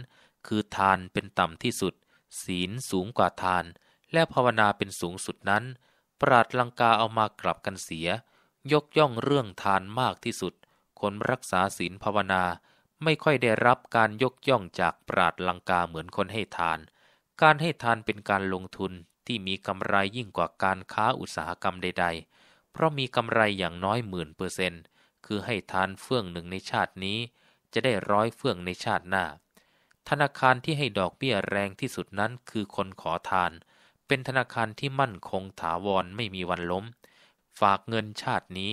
คือทานเป็นต่ำที่สุด ศีลสูงกว่าทานและภาวนาเป็นสูงสุดนั้น ปราดลังกาเอามากลับกันเสีย ยกย่องเรื่องทานมากที่สุด คนรักษาศีลภาวนาไม่ค่อยได้รับการยกย่องจากปราดลังกาเหมือนคนให้ทาน การให้ทานเป็นการลงทุนที่มีกำไรยิ่งกว่าการค้าอุตสาหกรรมใด ๆ เพราะมีกำไรอย่างน้อยหมื่นเปอร์เซนต์ คือให้ทานเฟื่องหนึ่งในชาตินี้ จะได้ร้อยเฟื่องในชาติหน้า ธนาคารที่ให้ดอกเบี้ยแรงที่สุดนั้นคือคนขอทานเเป็นธนาคารที่มั่นคงถาวรไม่มีวันล้ม ฝากเงินชาตินี้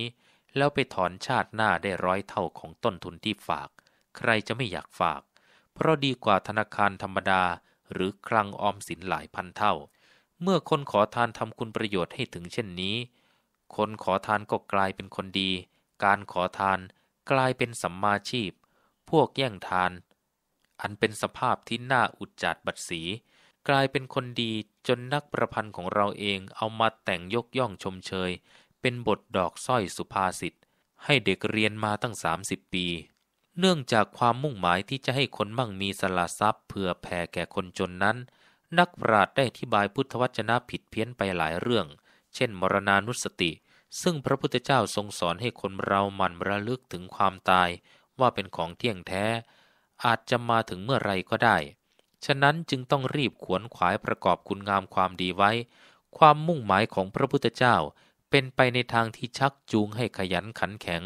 แล้วไปถอนชาติหน้าได้ร้อยเท่าของต้นทุนที่ฝาก ใครจะไม่อยากฝาก เพราะดีกว่าธนาคารธรรมดาหรือคลังออมสินหลายพันเท่า เมื่อคนขอทานทำคุณประโยชน์ให้ถึงเช่นนี้ คนขอทานก็กลายเป็นคนดี การขอทานกลายเป็นสัมมาชีพ พวกแย่งทาน อันเป็นสภาพที่น่าอุจจารบัดสีกลายเป็นคนดีจนนักประพันธ์ของเราเองเอามาแต่งยกย่องชมเชย เป็นบทดอกสร้อยสุภาษิตให้เด็กเรียนมาตั้ง 30 ปี เนื่องจากความมุ่งหมายที่จะให้คนมั่งมีสละทรัพย์ เพื่อแผ่แก่คนจนนั้น นักปราชญ์ได้อธิบายพุทธวจนะผิดเพี้ยนไปหลายเรื่อง เช่นมรณานุสติ ซึ่งพระพุทธเจ้าทรงสอนให้คนเราหมันระลึกถึงความตาย ว่าเป็นของเที่ยงแท้ อาจจะมาถึงเมื่อไรก็ได้ฉะนั้นจึงต้องรีบขวนขวายประกอบคุณงามความดีไว้ ความมุ่งหมายของพระพุทธเจ้า เป็นไปในทางที่ชักจูงให้ขยันขันแข็ง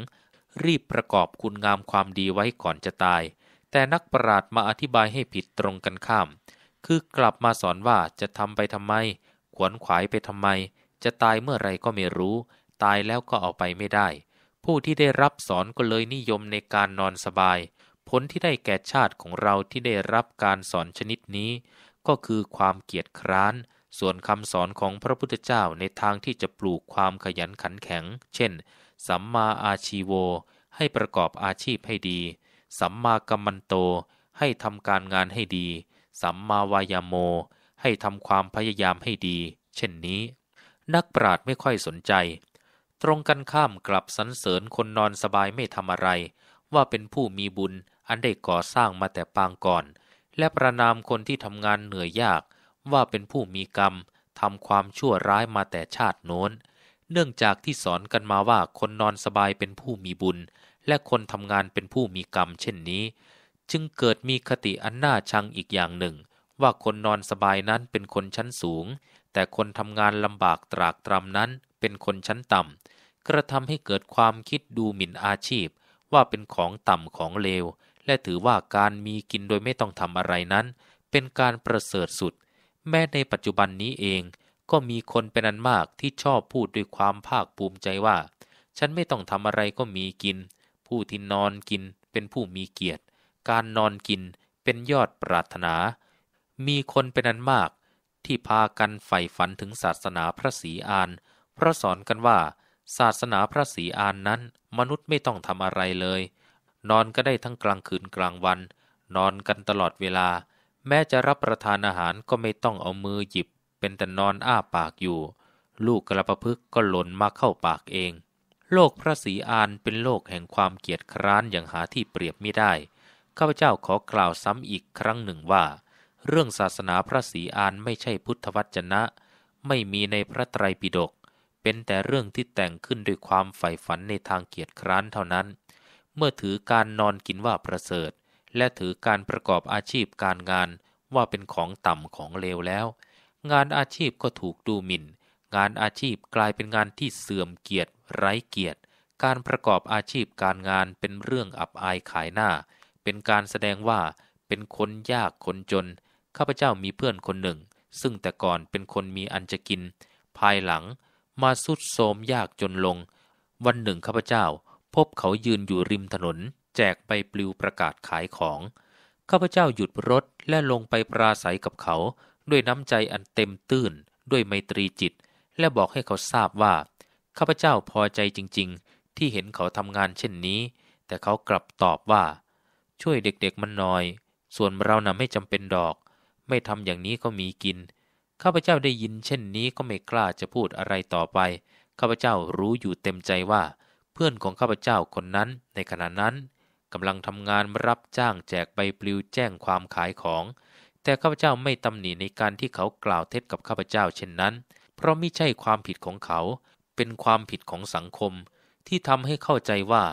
รีบประกอบคุณงามความดีไว้ก่อนจะตาย แต่นักปราชญ์มาอธิบายให้ผิดตรงกันข้าม คือกลับมาสอนว่าจะทำไปทำไม ขวนขวายไปทำไม จะตายเมื่อไรก็ไม่รู้ ตายแล้วก็เอาไปไม่ได้ ผู้ที่ได้รับสอนก็เลยนิยมในการนอนสบายผลที่ได้แก่ชาติของเราที่ได้รับการสอนชนิดนี้ ก็คือความเกียจคร้าน ส่วนคำสอนของพระพุทธเจ้าในทางที่จะปลูกความขยันขันแข็ง เช่น สัมมาอาชีโว ให้ประกอบอาชีพให้ดี สัมมากัมมันโต ให้ทำการงานให้ดี สัมมาวายโม ให้ทำความพยายามให้ดี เช่นนี้ นักปราชญ์ไม่ค่อยสนใจ ตรงกันข้ามกลับสรรเสริญคนนอนสบายไม่ทำอะไร ว่าเป็นผู้มีบุญอันได้ก่อสร้างมาแต่ปางก่อน และประนามคนที่ทำงานเหนื่อยยาก ว่าเป็นผู้มีกรรมทำความชั่วร้ายมาแต่ชาติโน้น เนื่องจากที่สอนกันมาว่าคนนอนสบายเป็นผู้มีบุญ และคนทำงานเป็นผู้มีกรรมเช่นนี้ จึงเกิดมีคติอันน่าชังอีกอย่างหนึ่ง ว่าคนนอนสบายนั้นเป็นคนชั้นสูง แต่คนทำงานลำบากตรากตรำนั้นเป็นคนชั้นต่ำกระทำให้เกิดความคิดดูหมิ่นอาชีพ ว่าเป็นของต่ำของเลวและถือว่าการมีกินโดยไม่ต้องทำอะไรนั้น เป็นการประเสริฐสุด แม้ในปัจจุบันนี้เองก็มีคนเป็นอันมากที่ชอบพูดด้วยความภาคภูมิใจว่า ฉันไม่ต้องทำอะไรก็มีกิน ผู้ที่นอนกินเป็นผู้มีเกียรติ การนอนกินเป็นยอดปรารถนา มีคนเป็นอันมาก ที่พากันใฝ่ฝันถึงศาสนาพระศรีอานเพราะสอนกันว่า ศาสนาพระศรีอานนั้นมนุษย์ไม่ต้องทำอะไรเลยนอนก็ได้ทั้งกลางคืนกลางวัน นอนกันตลอดเวลา แม้จะรับประทานอาหารก็ไม่ต้องเอามือหยิบเป็นแต่นอนอ้าปากอยู่ ลูกกระประพึกก็หล่นมาเข้าปากเอง โลกพระศรีอานเป็นโลกแห่งความเกียดคร้านอย่างหาที่เปรียบไม่ได้ข้าพเจ้าขอกล่าวซ้ำอีกครั้งหนึ่งว่า เรื่องศาสนาพระศรีอานไม่ใช่พุทธวจนะ ไม่มีในพระไตรปิฎกเป็นแต่เรื่องที่แต่งขึ้นด้วยความใฝ่ฝันในทางเกียรติคร้านเท่านั้นเมื่อถือการนอนกินว่าประเสริฐ และถือการประกอบอาชีพการงานว่าเป็นของต่ำของเลวแล้ว งานอาชีพก็ถูกดูหมิน่น งานอาชีพกลายเป็นงานที่เสื่อมเกียรติ ไร้เกียรติ การประกอบอาชีพการงานเป็นเรื่องอับอายขายหน้า เป็นการแสดงว่าเป็นคนยาก คนจน ข้าพเจ้ามีเพื่อนคนหนึ่ง ซึ่งแต่ก่อนเป็นคนมีอันจะกิน ภายหลังมาสุดโทมยากจนลง วันหนึ่งข้าพเจ้าพบเขายืนอยู่ริมถนน แจกใบปลิวประกาศขายของข้าพเจ้าหยุดรถและลงไปปราศัยกับเขาด้วยน้ำใจอันเต็มตื้นด้วยไมตรีจิต และบอกให้เขาทราบว่า ข้าพเจ้าพอใจจริง ๆ ที่เห็นเขาทำงานเช่นนี้ แต่เขากลับตอบว่า ช่วยเด็กๆมันหน่อย ส่วนเรานะ่ะไม่จำเป็นดอก ไม่ทำอย่างนี้ก็มีกิน ข้าพเจ้าได้ยินเช่นนี้ก็ไม่กล้าจะพูดอะไรต่อไป ข้าพเจ้ารู้อยู่เต็มใจว่าพื่อนของข้าพเจ้าคนนั้น ในขณะนั้นกำลังทำงานรับจ้างแจกใบปลิวแจ้งความขายของ แต่ข้าพเจ้าไม่ตำหนิในการที่เขากล่าวเท็จกับข้าพเจ้า เช่นนั้น เพราะไม่ใช่ความผิดของเขา เป็นความผิดของสังคม ที่ทำให้เข้าใจว่า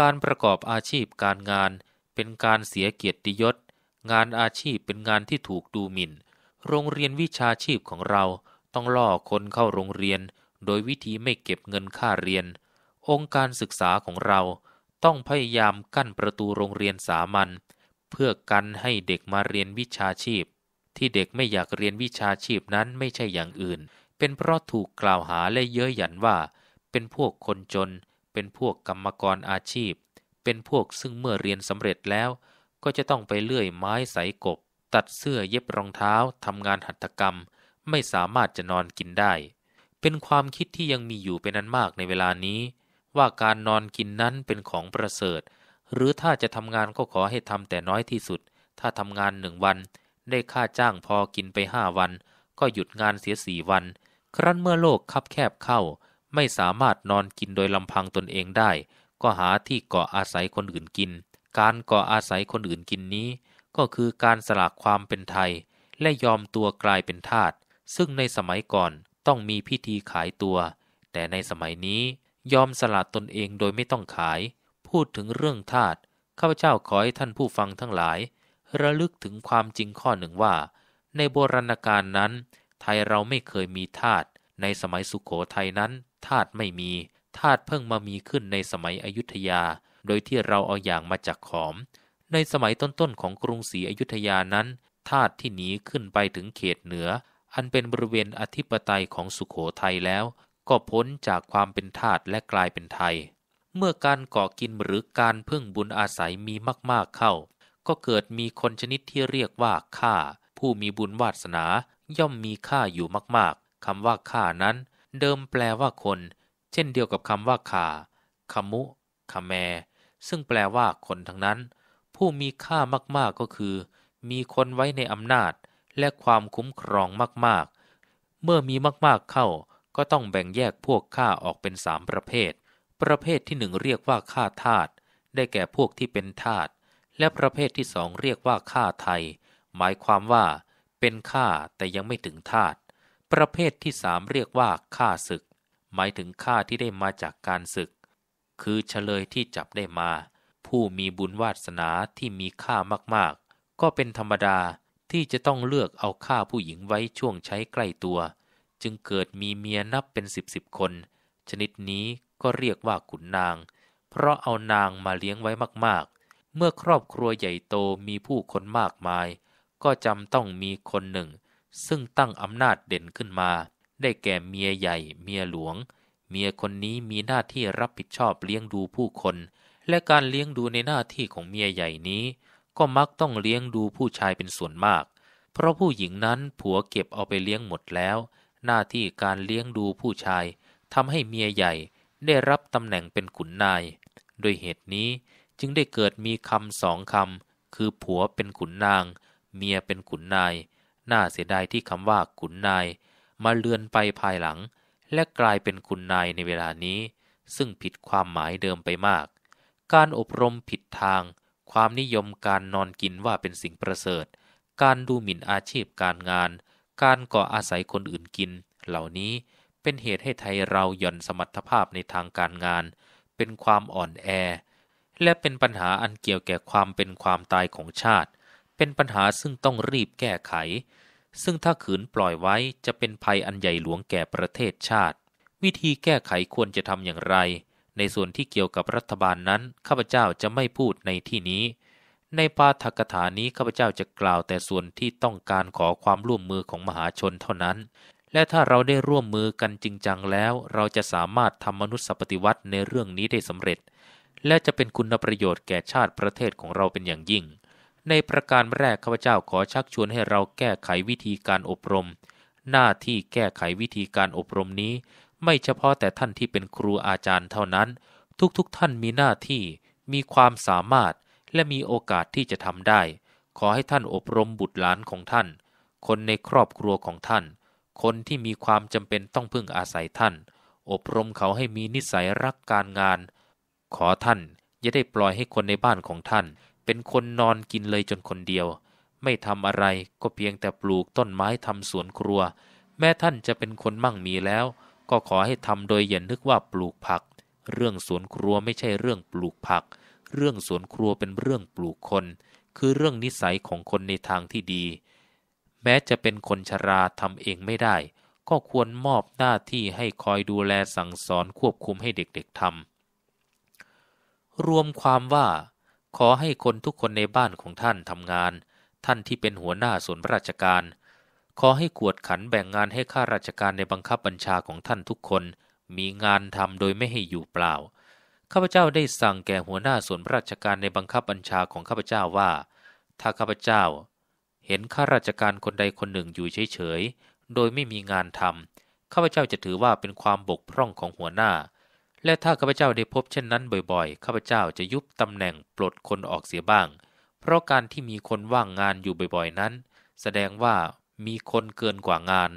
การประกอบอาชีพการงาน เป็นการเสียเกียรติยศ งานอาชีพเป็นงานที่ถูกดูหมิน่น โรงเรียนวิชาชีพของเราต้องล่อคนเข้าโรงเรียน โดยวิธีไม่เก็บเงินค่าเรียนองค์การศึกษาของเราต้องพยายามกั้นประตูโรงเรียนสามัญเพื่อกันให้เด็กมาเรียนวิชาชีพ ที่เด็กไม่อยากเรียนวิชาชีพนั้นไม่ใช่อย่างอื่น เป็นเพราะถูกกล่าวหาและเย้ยหยันว่า เป็นพวกคนจน เป็นพวกกรรมกรอาชีพ เป็นพวกซึ่งเมื่อเรียนสำเร็จแล้ว ก็จะต้องไปเลื่อยไม้สายกบ ตัดเสื้อเย็บรองเท้าทำงานหัตถกรรม ไม่สามารถจะนอนกินได้ เป็นความคิดที่ยังมีอยู่เป็นอันมากในเวลานี้ว่าการนอนกินนั้นเป็นของประเสริฐ หรือถ้าจะทำงานก็ขอให้ทำแต่น้อยที่สุด ถ้าทำงานหนึ่งวัน ได้ค่าจ้างพอกินไปห้าวัน ก็หยุดงานเสียสี่วัน ครั้นเมื่อโลกคับแคบเข้า ไม่สามารถนอนกินโดยลำพังตนเองได้ ก็หาที่เกาะอาศัยคนอื่นกิน การเกาะอาศัยคนอื่นกินนี้ ก็คือการสลากความเป็นไทย และยอมตัวกลายเป็นทาส ซึ่งในสมัยก่อนต้องมีพิธีขายตัว แต่ในสมัยนี้ยอมสละตนเองโดยไม่ต้องขาย พูดถึงเรื่องธาตุข้าพเจ้าขอให้ท่านผู้ฟังทั้งหลาย ระลึกถึงความจริงข้อหนึ่งว่า ในโบราณกาลนั้น ไทยเราไม่เคยมีธาตุในสมัยสุขโขทัยนั้นธาตุไม่มีธาตุเพิ่งมามีขึ้นในสมัยอยุธยา โดยที่เราเอาอย่างมาจากขอม ในสมัยต้นๆของกรุงศรีอยุธยานั้นธาตุที่หนีขึ้นไปถึงเขตเหนือ อันเป็นบริเวณอธิปไตยของสุขโขทัยแล้วก็พ้นจากความเป็นทาสและกลายเป็นไทย เมื่อการก่อกินหรือการพึ่งบุญอาศัยมีมากๆเข้า ก็เกิดมีคนชนิดที่เรียกว่าข้าผู้มีบุญวาสนา ย่อมมีค่าอยู่มากๆคำว่าข้านั้น เดิมแปลว่าคน เช่นเดียวกับคำว่าขาขมุขแม ซึ่งแปลว่าคนทั้งนั้น ผู้มีค่ามากๆก็คือ มีคนไว้ในอำนาจ และความคุ้มครองมากๆ เมื่อมีมากๆเข้าก็ต้องแบ่งแยกพวกข้าออกเป็นสามประเภท ประเภทที่หนึ่งเรียกว่าข้าทาสได้แก่พวกที่เป็นทาสและประเภทที่สองเรียกว่าข้าไทย หมายความว่าเป็นข้าแต่ยังไม่ถึงทาสประเภทที่สามเรียกว่าข้าศึก หมายถึงข้าที่ได้มาจากการศึก คือเฉลยที่จับได้มา ผู้มีบุญวาสนาที่มีค่ามาก ๆ ก็เป็นธรรมดาที่จะต้องเลือกเอาข้าผู้หญิงไว้ช่วงใช้ใกล้ตัวจึงเกิดมีเมียนับเป็นสิบสิบคน ชนิดนี้ก็เรียกว่าขุนนาง เพราะเอานางมาเลี้ยงไว้มากๆ เมื่อครอบครัวใหญ่โตมีผู้คนมากมาย ก็จำต้องมีคนหนึ่ง ซึ่งตั้งอำนาจเด่นขึ้นมา ได้แก่เมียใหญ่ เมียหลวง เมียคนนี้มีหน้าที่รับผิดชอบเลี้ยงดูผู้คน และการเลี้ยงดูในหน้าที่ของเมียใหญ่นี้ ก็มักต้องเลี้ยงดูผู้ชายเป็นส่วนมาก เพราะผู้หญิงนั้นผัวเก็บเอาไปเลี้ยงหมดแล้วหน้าที่การเลี้ยงดูผู้ชายทำให้เมียใหญ่ได้รับตำแหน่งเป็นขุนนายโดยเหตุนี้จึงได้เกิดมีคำสองคำ คือ ผัวเป็นขุนนาง เมียเป็นขุนนาย น่าเสียดายที่คำว่าขุนนาย มาเลือนไปภายหลัง และกลายเป็นขุนนายในเวลานี้ ซึ่งผิดความหมายเดิมไปมาก การอบรมผิดทาง ความนิยมการนอนกินว่าเป็นสิ่งประเสริฐ การดูหมิ่นอาชีพการงานการก่ออาศัยคนอื่นกินเหล่านี้เป็นเหตุให้ไทยเราหย่อนสมรรถภาพในทางการงาน เป็นความอ่อนแอ และเป็นปัญหาอันเกี่ยวแก่ความเป็นความตายของชาติ เป็นปัญหาซึ่งต้องรีบแก้ไข ซึ่งถ้าขืนปล่อยไว้จะเป็นภัยอันใหญ่หลวงแก่ประเทศชาติ วิธีแก้ไขควรจะทำอย่างไร ในส่วนที่เกี่ยวกับรัฐบาลนั้นข้าพเจ้าจะไม่พูดในที่นี้ในปาฐกถานี้ข้าพเจ้าจะกล่าวแต่ส่วนที่ต้องการขอความร่วมมือของมหาชนเท่านั้น และถ้าเราได้ร่วมมือกันจริงจังแล้ว เราจะสามารถทำมนุษยปฏิวัติในเรื่องนี้ได้สำเร็จ และจะเป็นคุณประโยชน์แก่ชาติประเทศของเราเป็นอย่างยิ่ง ในประการแรกข้าพเจ้าขอชักชวนให้เราแก้ไขวิธีการอบรม หน้าที่แก้ไขวิธีการอบรมนี้ ไม่เฉพาะแต่ท่านที่เป็นครูอาจารย์เท่านั้น ทุกๆทท่านมีหน้าที่มีความสามารถและมีโอกาสที่จะทำได้ ขอให้ท่านอบรมบุตรหลานของท่าน คนในครอบครัวของท่าน คนที่มีความจำเป็นต้องพึ่งอาศัยท่าน อบรมเขาให้มีนิสัยรักการงาน ขอท่านอย่าได้ปล่อยให้คนในบ้านของท่าน เป็นคนนอนกินเลยจนคนเดียว ไม่ทำอะไรก็เพียงแต่ปลูกต้นไม้ทำสวนครัว แม้ท่านจะเป็นคนมั่งมีแล้ว ก็ขอให้ทำโดยอย่านึกว่าปลูกผัก เรื่องสวนครัวไม่ใช่เรื่องปลูกผักเรื่องสวนครัวเป็นเรื่องปลูกคน คือเรื่องนิสัยของคนในทางที่ดี แม้จะเป็นคนชราทำเองไม่ได้ ก็ควรมอบหน้าที่ให้คอยดูแลสั่งสอนควบคุมให้เด็ก ๆทำรวมความว่า ขอให้คนทุกคนในบ้านของท่านทำงาน ท่านที่เป็นหัวหน้าส่วนราชการ ขอให้กวดขันแบ่งงานให้ข้าราชการในบังคับบัญชาของท่านทุกคนมีงานทำโดยไม่ให้อยู่เปล่าข้าพเจ้าได้สั่งแก่หัวหน้าส่วนราชการในบังคับบัญชาของข้าพเจ้าว่า ถ้าข้าพเจ้าเห็นข้าราชการคนใดคนหนึ่งอยู่เฉยๆโดยไม่มีงานทำข้าพเจ้าจะถือว่าเป็นความบกพร่องของหัวหน้า และถ้าข้าพเจ้าได้พบเช่นนั้นบ่อยๆ ข้าพเจ้าจะยุบตำแหน่งปลดคนออกเสียบ้าง เพราะการที่มีคนว่างงานอยู่บ่อยๆนั้น แสดงว่ามีคนเกินกว่างาน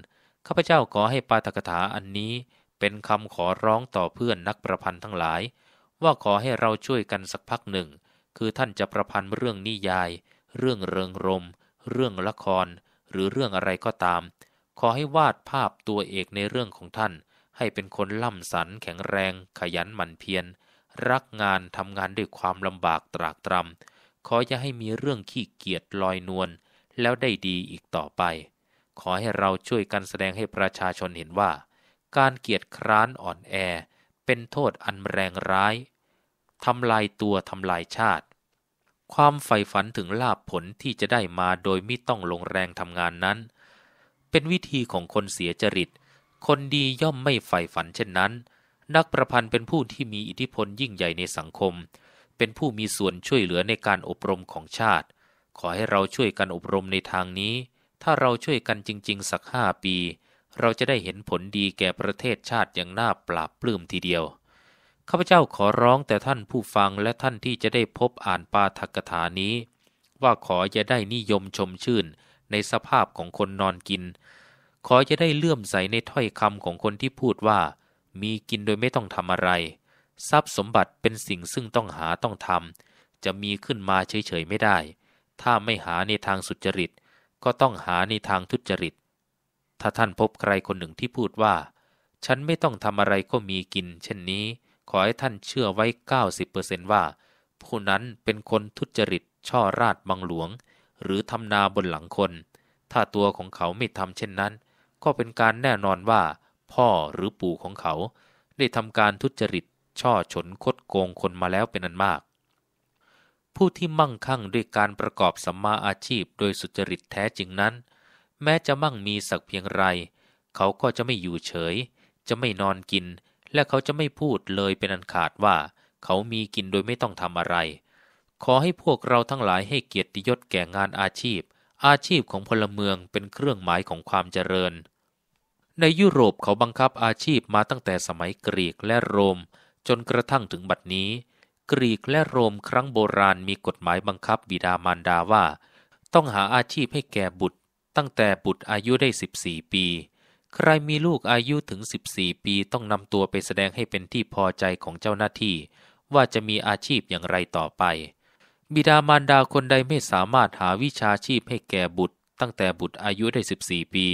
ข้าพเจ้าขอให้ปาตกถาอันนี้เป็นคำขอร้องต่อเพื่อนนักประพันธ์ทั้งหลายว่าขอให้เราช่วยกันสักพักหนึ่ง คือท่านจะประพันธ์เรื่องนิยาย เรื่องเริงรม เรื่องละคร หรือเรื่องอะไรก็ตาม ขอให้วาดภาพตัวเอกในเรื่องของท่าน ให้เป็นคนล่ำสันแข็งแรง ขยันหมั่นเพียร รักงานทำงานด้วยความลำบากตรากตรำ ขออย่าให้มีเรื่องขี้เกียจลอยนวล แล้วได้ดีอีกต่อไป ขอให้เราช่วยกันแสดงให้ประชาชนเห็นว่า การเกียจคร้านอ่อนแอ เป็นโทษอันแรงร้ายทำลายตัว ทำลายชาติ ความใฝ่ฝันถึง ลาภผลที่จะได้มาโดยไม่ต้องลงแรงทำงานนั้น เป็นวิธีของคนเสียจริต คนดีย่อมไม่ใฝ่ฝันเช่นนั้น นักประพันธ์เป็นผู้ที่มีอิทธิพลยิ่งใหญ่ในสังคม เป็นผู้มีส่วนช่วยเหลือในการอบรมของชาติ ขอให้เราช่วยกันอบรมในทางนี้ ถ้าเราช่วยกันจริงๆ สักห้าปี เราจะได้เห็นผลดีแก่ประเทศชาติอย่างน่าปราบปลื้มทีเดียวข้าพเจ้าขอร้องแต่ท่านผู้ฟังและท่านที่จะได้พบอ่านปาทกถานี้ ว่าขอจะได้นิยมชมชื่นในสภาพของคนนอนกิน ขอจะได้เลื่อมใสในถ้อยคำของคนที่พูดว่า มีกินโดยไม่ต้องทำอะไร ทรัพย์สมบัติเป็นสิ่งซึ่งต้องหาต้องทำจะมีขึ้นมาเฉยๆไม่ได้ ถ้าไม่หาในทางสุจริต ก็ต้องหาในทางทุจริต ถ้าท่านพบใครคนหนึ่งที่พูดว่า ฉันไม่ต้องทำอะไรก็มีกิน เช่นนี้ขอให้ท่านเชื่อไว้ 90%ว่า ผู้นั้นเป็นคนทุจริตช่อราดบังหลวง หรือทำนาบนหลังคน ถ้าตัวของเขาไม่ทำเช่นนั้น ก็เป็นการแน่นอนว่า พ่อหรือปู่ของเขา ได้ทำการทุจริตช่อฉนคดโกงคนมาแล้วเป็นอันมาก ผู้ที่มั่งคั่งด้วยการประกอบสัมมาอาชีพโดยสุจริตแท้จริงนั้น แม้จะมั่งมีสักเพียงไร เขาก็จะไม่อยู่เฉย จะไม่นอนกินและเขาจะไม่พูดเลยเป็นอันขาดว่า เขามีกินโดยไม่ต้องทำอะไร ขอให้พวกเราทั้งหลายให้เกียรติยศแก่งานอาชีพ อาชีพของพลเมืองเป็นเครื่องหมายของความเจริญ ในยุโรปเขาบังคับอาชีพมาตั้งแต่สมัยกรีกและโรม จนกระทั่งถึงบัดนี้ กรีกและโรมครั้งโบราณมีกฎหมายบังคับบิดามารดาว่า ต้องหาอาชีพให้แก่บุตร ตั้งแต่บุตรอายุได้ 14 ปีใครมีลูกอายุถึง 14 ปีต้องนำตัวไปแสดงให้เป็นที่พอใจของเจ้าหน้าที่ ว่าจะมีอาชีพอย่างไรต่อไป บิดามารดาคนใดไม่สามารถหาวิชาชีพให้แก่บุตร ตั้งแต่บุตรอายุได้ 14 ปี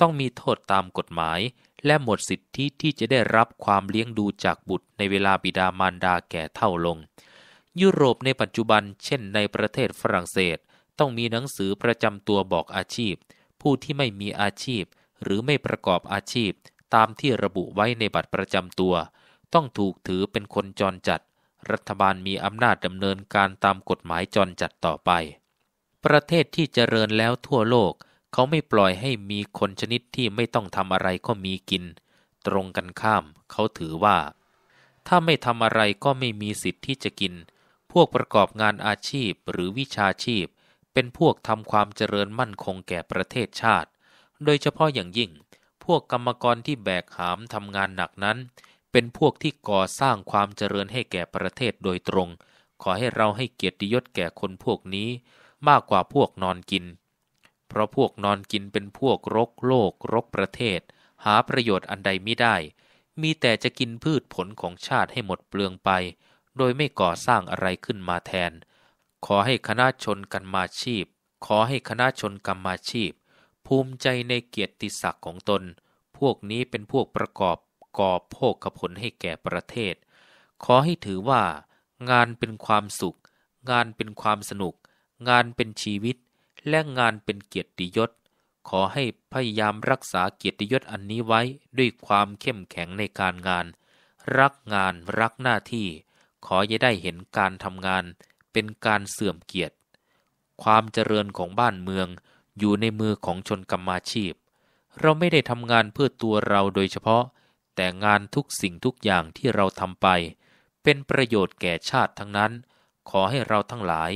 ต้องมีโทษตามกฎหมาย และหมดสิทธิที่จะได้รับความเลี้ยงดูจากบุตรในเวลาบิดามารดาแก่เท่าลง ยุโรปในปัจจุบัน เช่นในประเทศฝรั่งเศสต้องมีหนังสือประจำตัวบอกอาชีพ ผู้ที่ไม่มีอาชีพหรือไม่ประกอบอาชีพ ตามที่ระบุไว้ในบัตรประจำตัว ต้องถูกถือเป็นคนจรจัด รัฐบาลมีอำนาจดำเนินการตามกฎหมายจรจัดต่อไป ประเทศที่เจริญแล้วทั่วโลก เขาไม่ปล่อยให้มีคนชนิดที่ไม่ต้องทำอะไรก็มีกิน ตรงกันข้ามเขาถือว่า ถ้าไม่ทำอะไรก็ไม่มีสิทธิ์ที่จะกิน พวกประกอบงานอาชีพหรือวิชาชีพ เป็นพวกทำความเจริญมั่นคงแก่ประเทศชาติโดยเฉพาะอย่างยิ่งพวกกรรมกรที่แบกหามทำงานหนักนั้น เป็นพวกที่ก่อสร้างความเจริญให้แก่ประเทศโดยตรง ขอให้เราให้เกียรติยศแก่คนพวกนี้ มากกว่าพวกนอนกิน เพราะพวกนอนกินเป็นพวกรกโลกรกประเทศ หาประโยชน์อันใดไม่ได้ มีแต่จะกินพืชผลของชาติให้หมดเปลืองไป โดยไม่ก่อสร้างอะไรขึ้นมาแทน ขอให้คณะชนกันมาชีพ ขอให้คณะชนกรรมาชีพภูมิใจในเกียรติศักดิ์ของตน พวกนี้เป็นพวกประกอบ ก่อโภคผลให้แก่ประเทศ ขอให้ถือว่างานเป็นความสุข งานเป็นความสนุก งานเป็นชีวิต และงานเป็นเกียรติยศ ขอให้พยายามรักษาเกียรติยศอันนี้ไว้ด้วยความเข้มแข็งในการงาน รักงานรักหน้าที่ ขออย่าได้เห็นการทำงาน เป็นการเสื่อมเกียรติ ความเจริญของบ้านเมืองอยู่ในมือของชนกรรมาชีพ เราไม่ได้ทำงานเพื่อตัวเราโดยเฉพาะ แต่งานทุกสิ่งทุกอย่างที่เราทำไป เป็นประโยชน์แก่ชาติทั้งนั้น ขอให้เราทั้งหลาย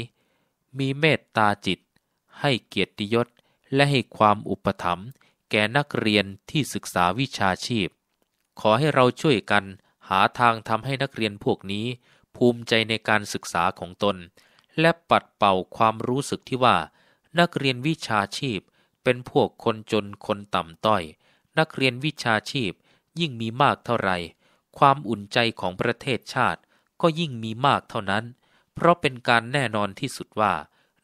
มีเมตตาจิต ให้เกียรติยศ และให้ความอุปถัมภ์แก่นักเรียนที่ศึกษาวิชาชีพ ขอให้เราช่วยกันหาทางทำให้นักเรียนพวกนี้ ภูมิใจในการศึกษาของตน และปัดเป่าความรู้สึกที่ว่านักเรียนวิชาชีพเป็นพวกคนจนคนต่ำต้อย นักเรียนวิชาชีพยิ่งมีมากเท่าไรความอุ่นใจของประเทศชาติ ก็ยิ่งมีมากเท่านั้น เพราะเป็นการแน่นอนที่สุดว่า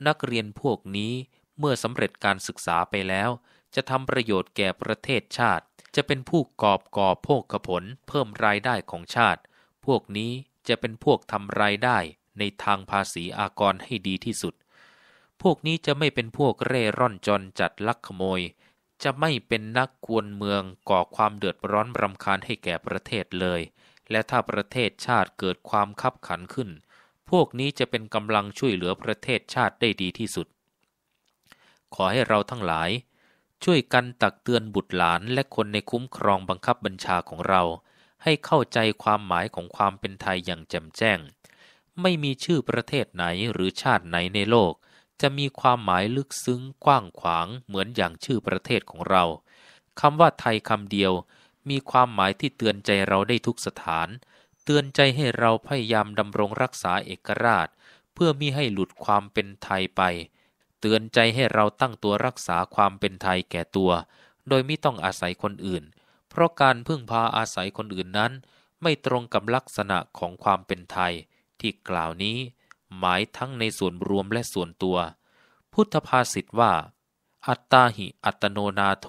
นักเรียนพวกนี้เมื่อสำเร็จการศึกษาไปแล้ว จะทำประโยชน์แก่ประเทศชาติ จะเป็นผู้กอบก่อโภคผลเพิ่มรายได้ของชาติ พวกนี้จะเป็นพวกทำรายได้ในทางภาษีอากรให้ดีที่สุดพวกนี้จะไม่เป็นพวกเร่ร่อนจรจัดลักขโมย จะไม่เป็นนักกวนเมืองก่อความเดือดร้อนรำคาญให้แก่ประเทศเลย และถ้าประเทศชาติเกิดความคับขันขึ้น พวกนี้จะเป็นกำลังช่วยเหลือประเทศชาติได้ดีที่สุด ขอให้เราทั้งหลาย ช่วยกันตักเตือนบุตรหลาน และคนในคุ้มครองบังคับบัญชาของเรา ให้เข้าใจความหมายของความเป็นไทยอย่างแจ่มแจ้ง ไม่มีชื่อประเทศไหนหรือชาติไหนในโลกจะมีความหมายลึกซึ้งกว้างขวาง เหมือนอย่างชื่อประเทศของเราคำว่าไทยคำเดียว มีความหมายที่เตือนใจเราได้ทุกสถาน เตือนใจให้เราพยายามดำรงรักษาเอกราช เพื่อมิให้หลุดความเป็นไทยไป เตือนใจให้เราตั้งตัวรักษาความเป็นไทยแก่ตัว โดยไม่ต้องอาศัยคนอื่น เพราะการพึ่งพาอาศัยคนอื่นนั้น ไม่ตรงกับลักษณะของความเป็นไทย ที่กล่าวนี้หมายทั้งในส่วนรวมและส่วนตัว พุทธภาษิตว่า อัตตาหิอัตโนนาโถ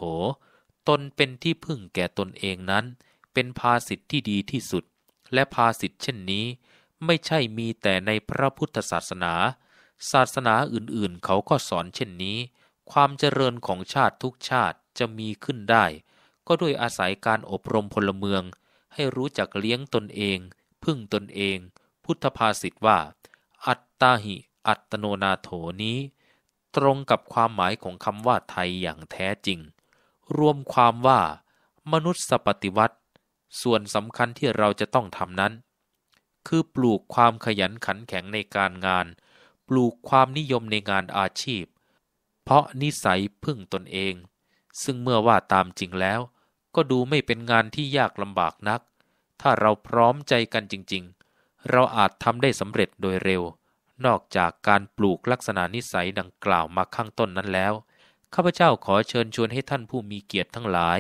ตนเป็นที่พึ่งแก่ตนเองนั้น เป็นภาษิตที่ดีที่สุด และภาษิตเช่นนี้ ไม่ใช่มีแต่ในพระพุทธศาสนา ศาสนาอื่นๆ เขาก็สอนเช่นนี้ ความเจริญของชาติทุกชาติจะมีขึ้นได้ ก็ด้วยอาศัยการอบรมพลเมือง ให้รู้จักเลี้ยงตนเอง พึ่งตนเอง พุทธภาษิตว่าอัตตาหิ อัตโนนาโถนี้ ตรงกับความหมายของคำว่าไทยอย่างแท้จริง รวมความว่ามนุษย์สปฏิวัติ ส่วนสำคัญที่เราจะต้องทำนั้น คือปลูกความขยันขันแข็งในการงาน ปลูกความนิยมในงานอาชีพ เพราะนิสัยพึ่งตนเอง ซึ่งเมื่อว่าตามจริงแล้ว ก็ดูไม่เป็นงานที่ยากลำบากนัก ถ้าเราพร้อมใจกันจริง ๆเราอาจทำได้สำเร็จโดยเร็ว นอกจากการปลูกลักษณะนิสัยดังกล่าวมาข้างต้นนั้นแล้ว ข้าพเจ้าขอเชิญชวนให้ท่านผู้มีเกียรติทั้งหลาย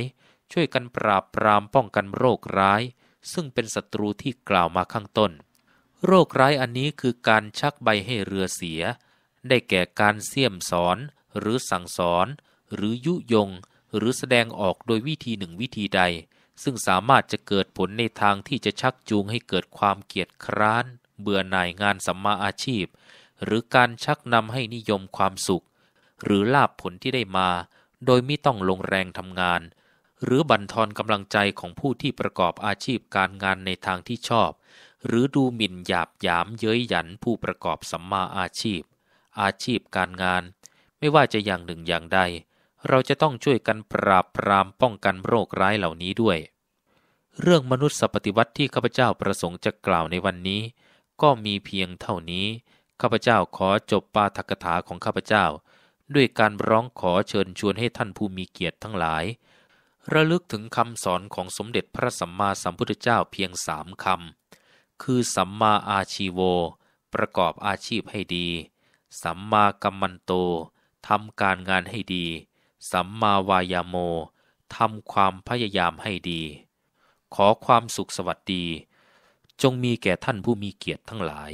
ช่วยกันปราบปรามป้องกันโรคร้าย ซึ่งเป็นศัตรูที่กล่าวมาข้างต้น โรคร้ายอันนี้คือการชักใบให้เรือเสีย ได้แก่การเสี่ยมสอนหรือสั่งสอน หรือยุยง หรือแสดงออกโดยวิธีหนึ่งวิธีใดซึ่งสามารถจะเกิดผลในทางที่จะชักจูงให้เกิดความเกียดคร้าน เบื่อหน่ายงานสัมมาอาชีพ หรือการชักนำให้นิยมความสุข หรือลาบผลที่ได้มา โดยไม่ต้องลงแรงทำงาน หรือบั่นทอนกำลังใจของผู้ที่ประกอบอาชีพการงานในทางที่ชอบ หรือดูหมิ่นหยาบหยามเย้ยหยันผู้ประกอบสัมมาอาชีพ อาชีพการงาน ไม่ว่าจะอย่างหนึ่งอย่างใดเราจะต้องช่วยกันปราบปรามป้องกันโรคร้ายเหล่านี้ด้วย เรื่องมนุษย์สปฏิวัติที่ข้าพเจ้าประสงค์จะกล่าวในวันนี้ ก็มีเพียงเท่านี้ ข้าพเจ้าขอจบปาทกถาของข้าพเจ้า ด้วยการร้องขอเชิญชวนให้ท่านผู้มีเกียรติทั้งหลาย ระลึกถึงคำสอนของสมเด็จพระสัมมาสัมพุทธเจ้าเพียงสามคำ คือสัมมาอาชีโว ประกอบอาชีพให้ดี สัมมากัมมันโตทำการงานให้ดีสัมมาวายาโม ทำความพยายามให้ดี ขอความสุขสวัสดี จงมีแก่ท่านผู้มีเกียรติทั้งหลาย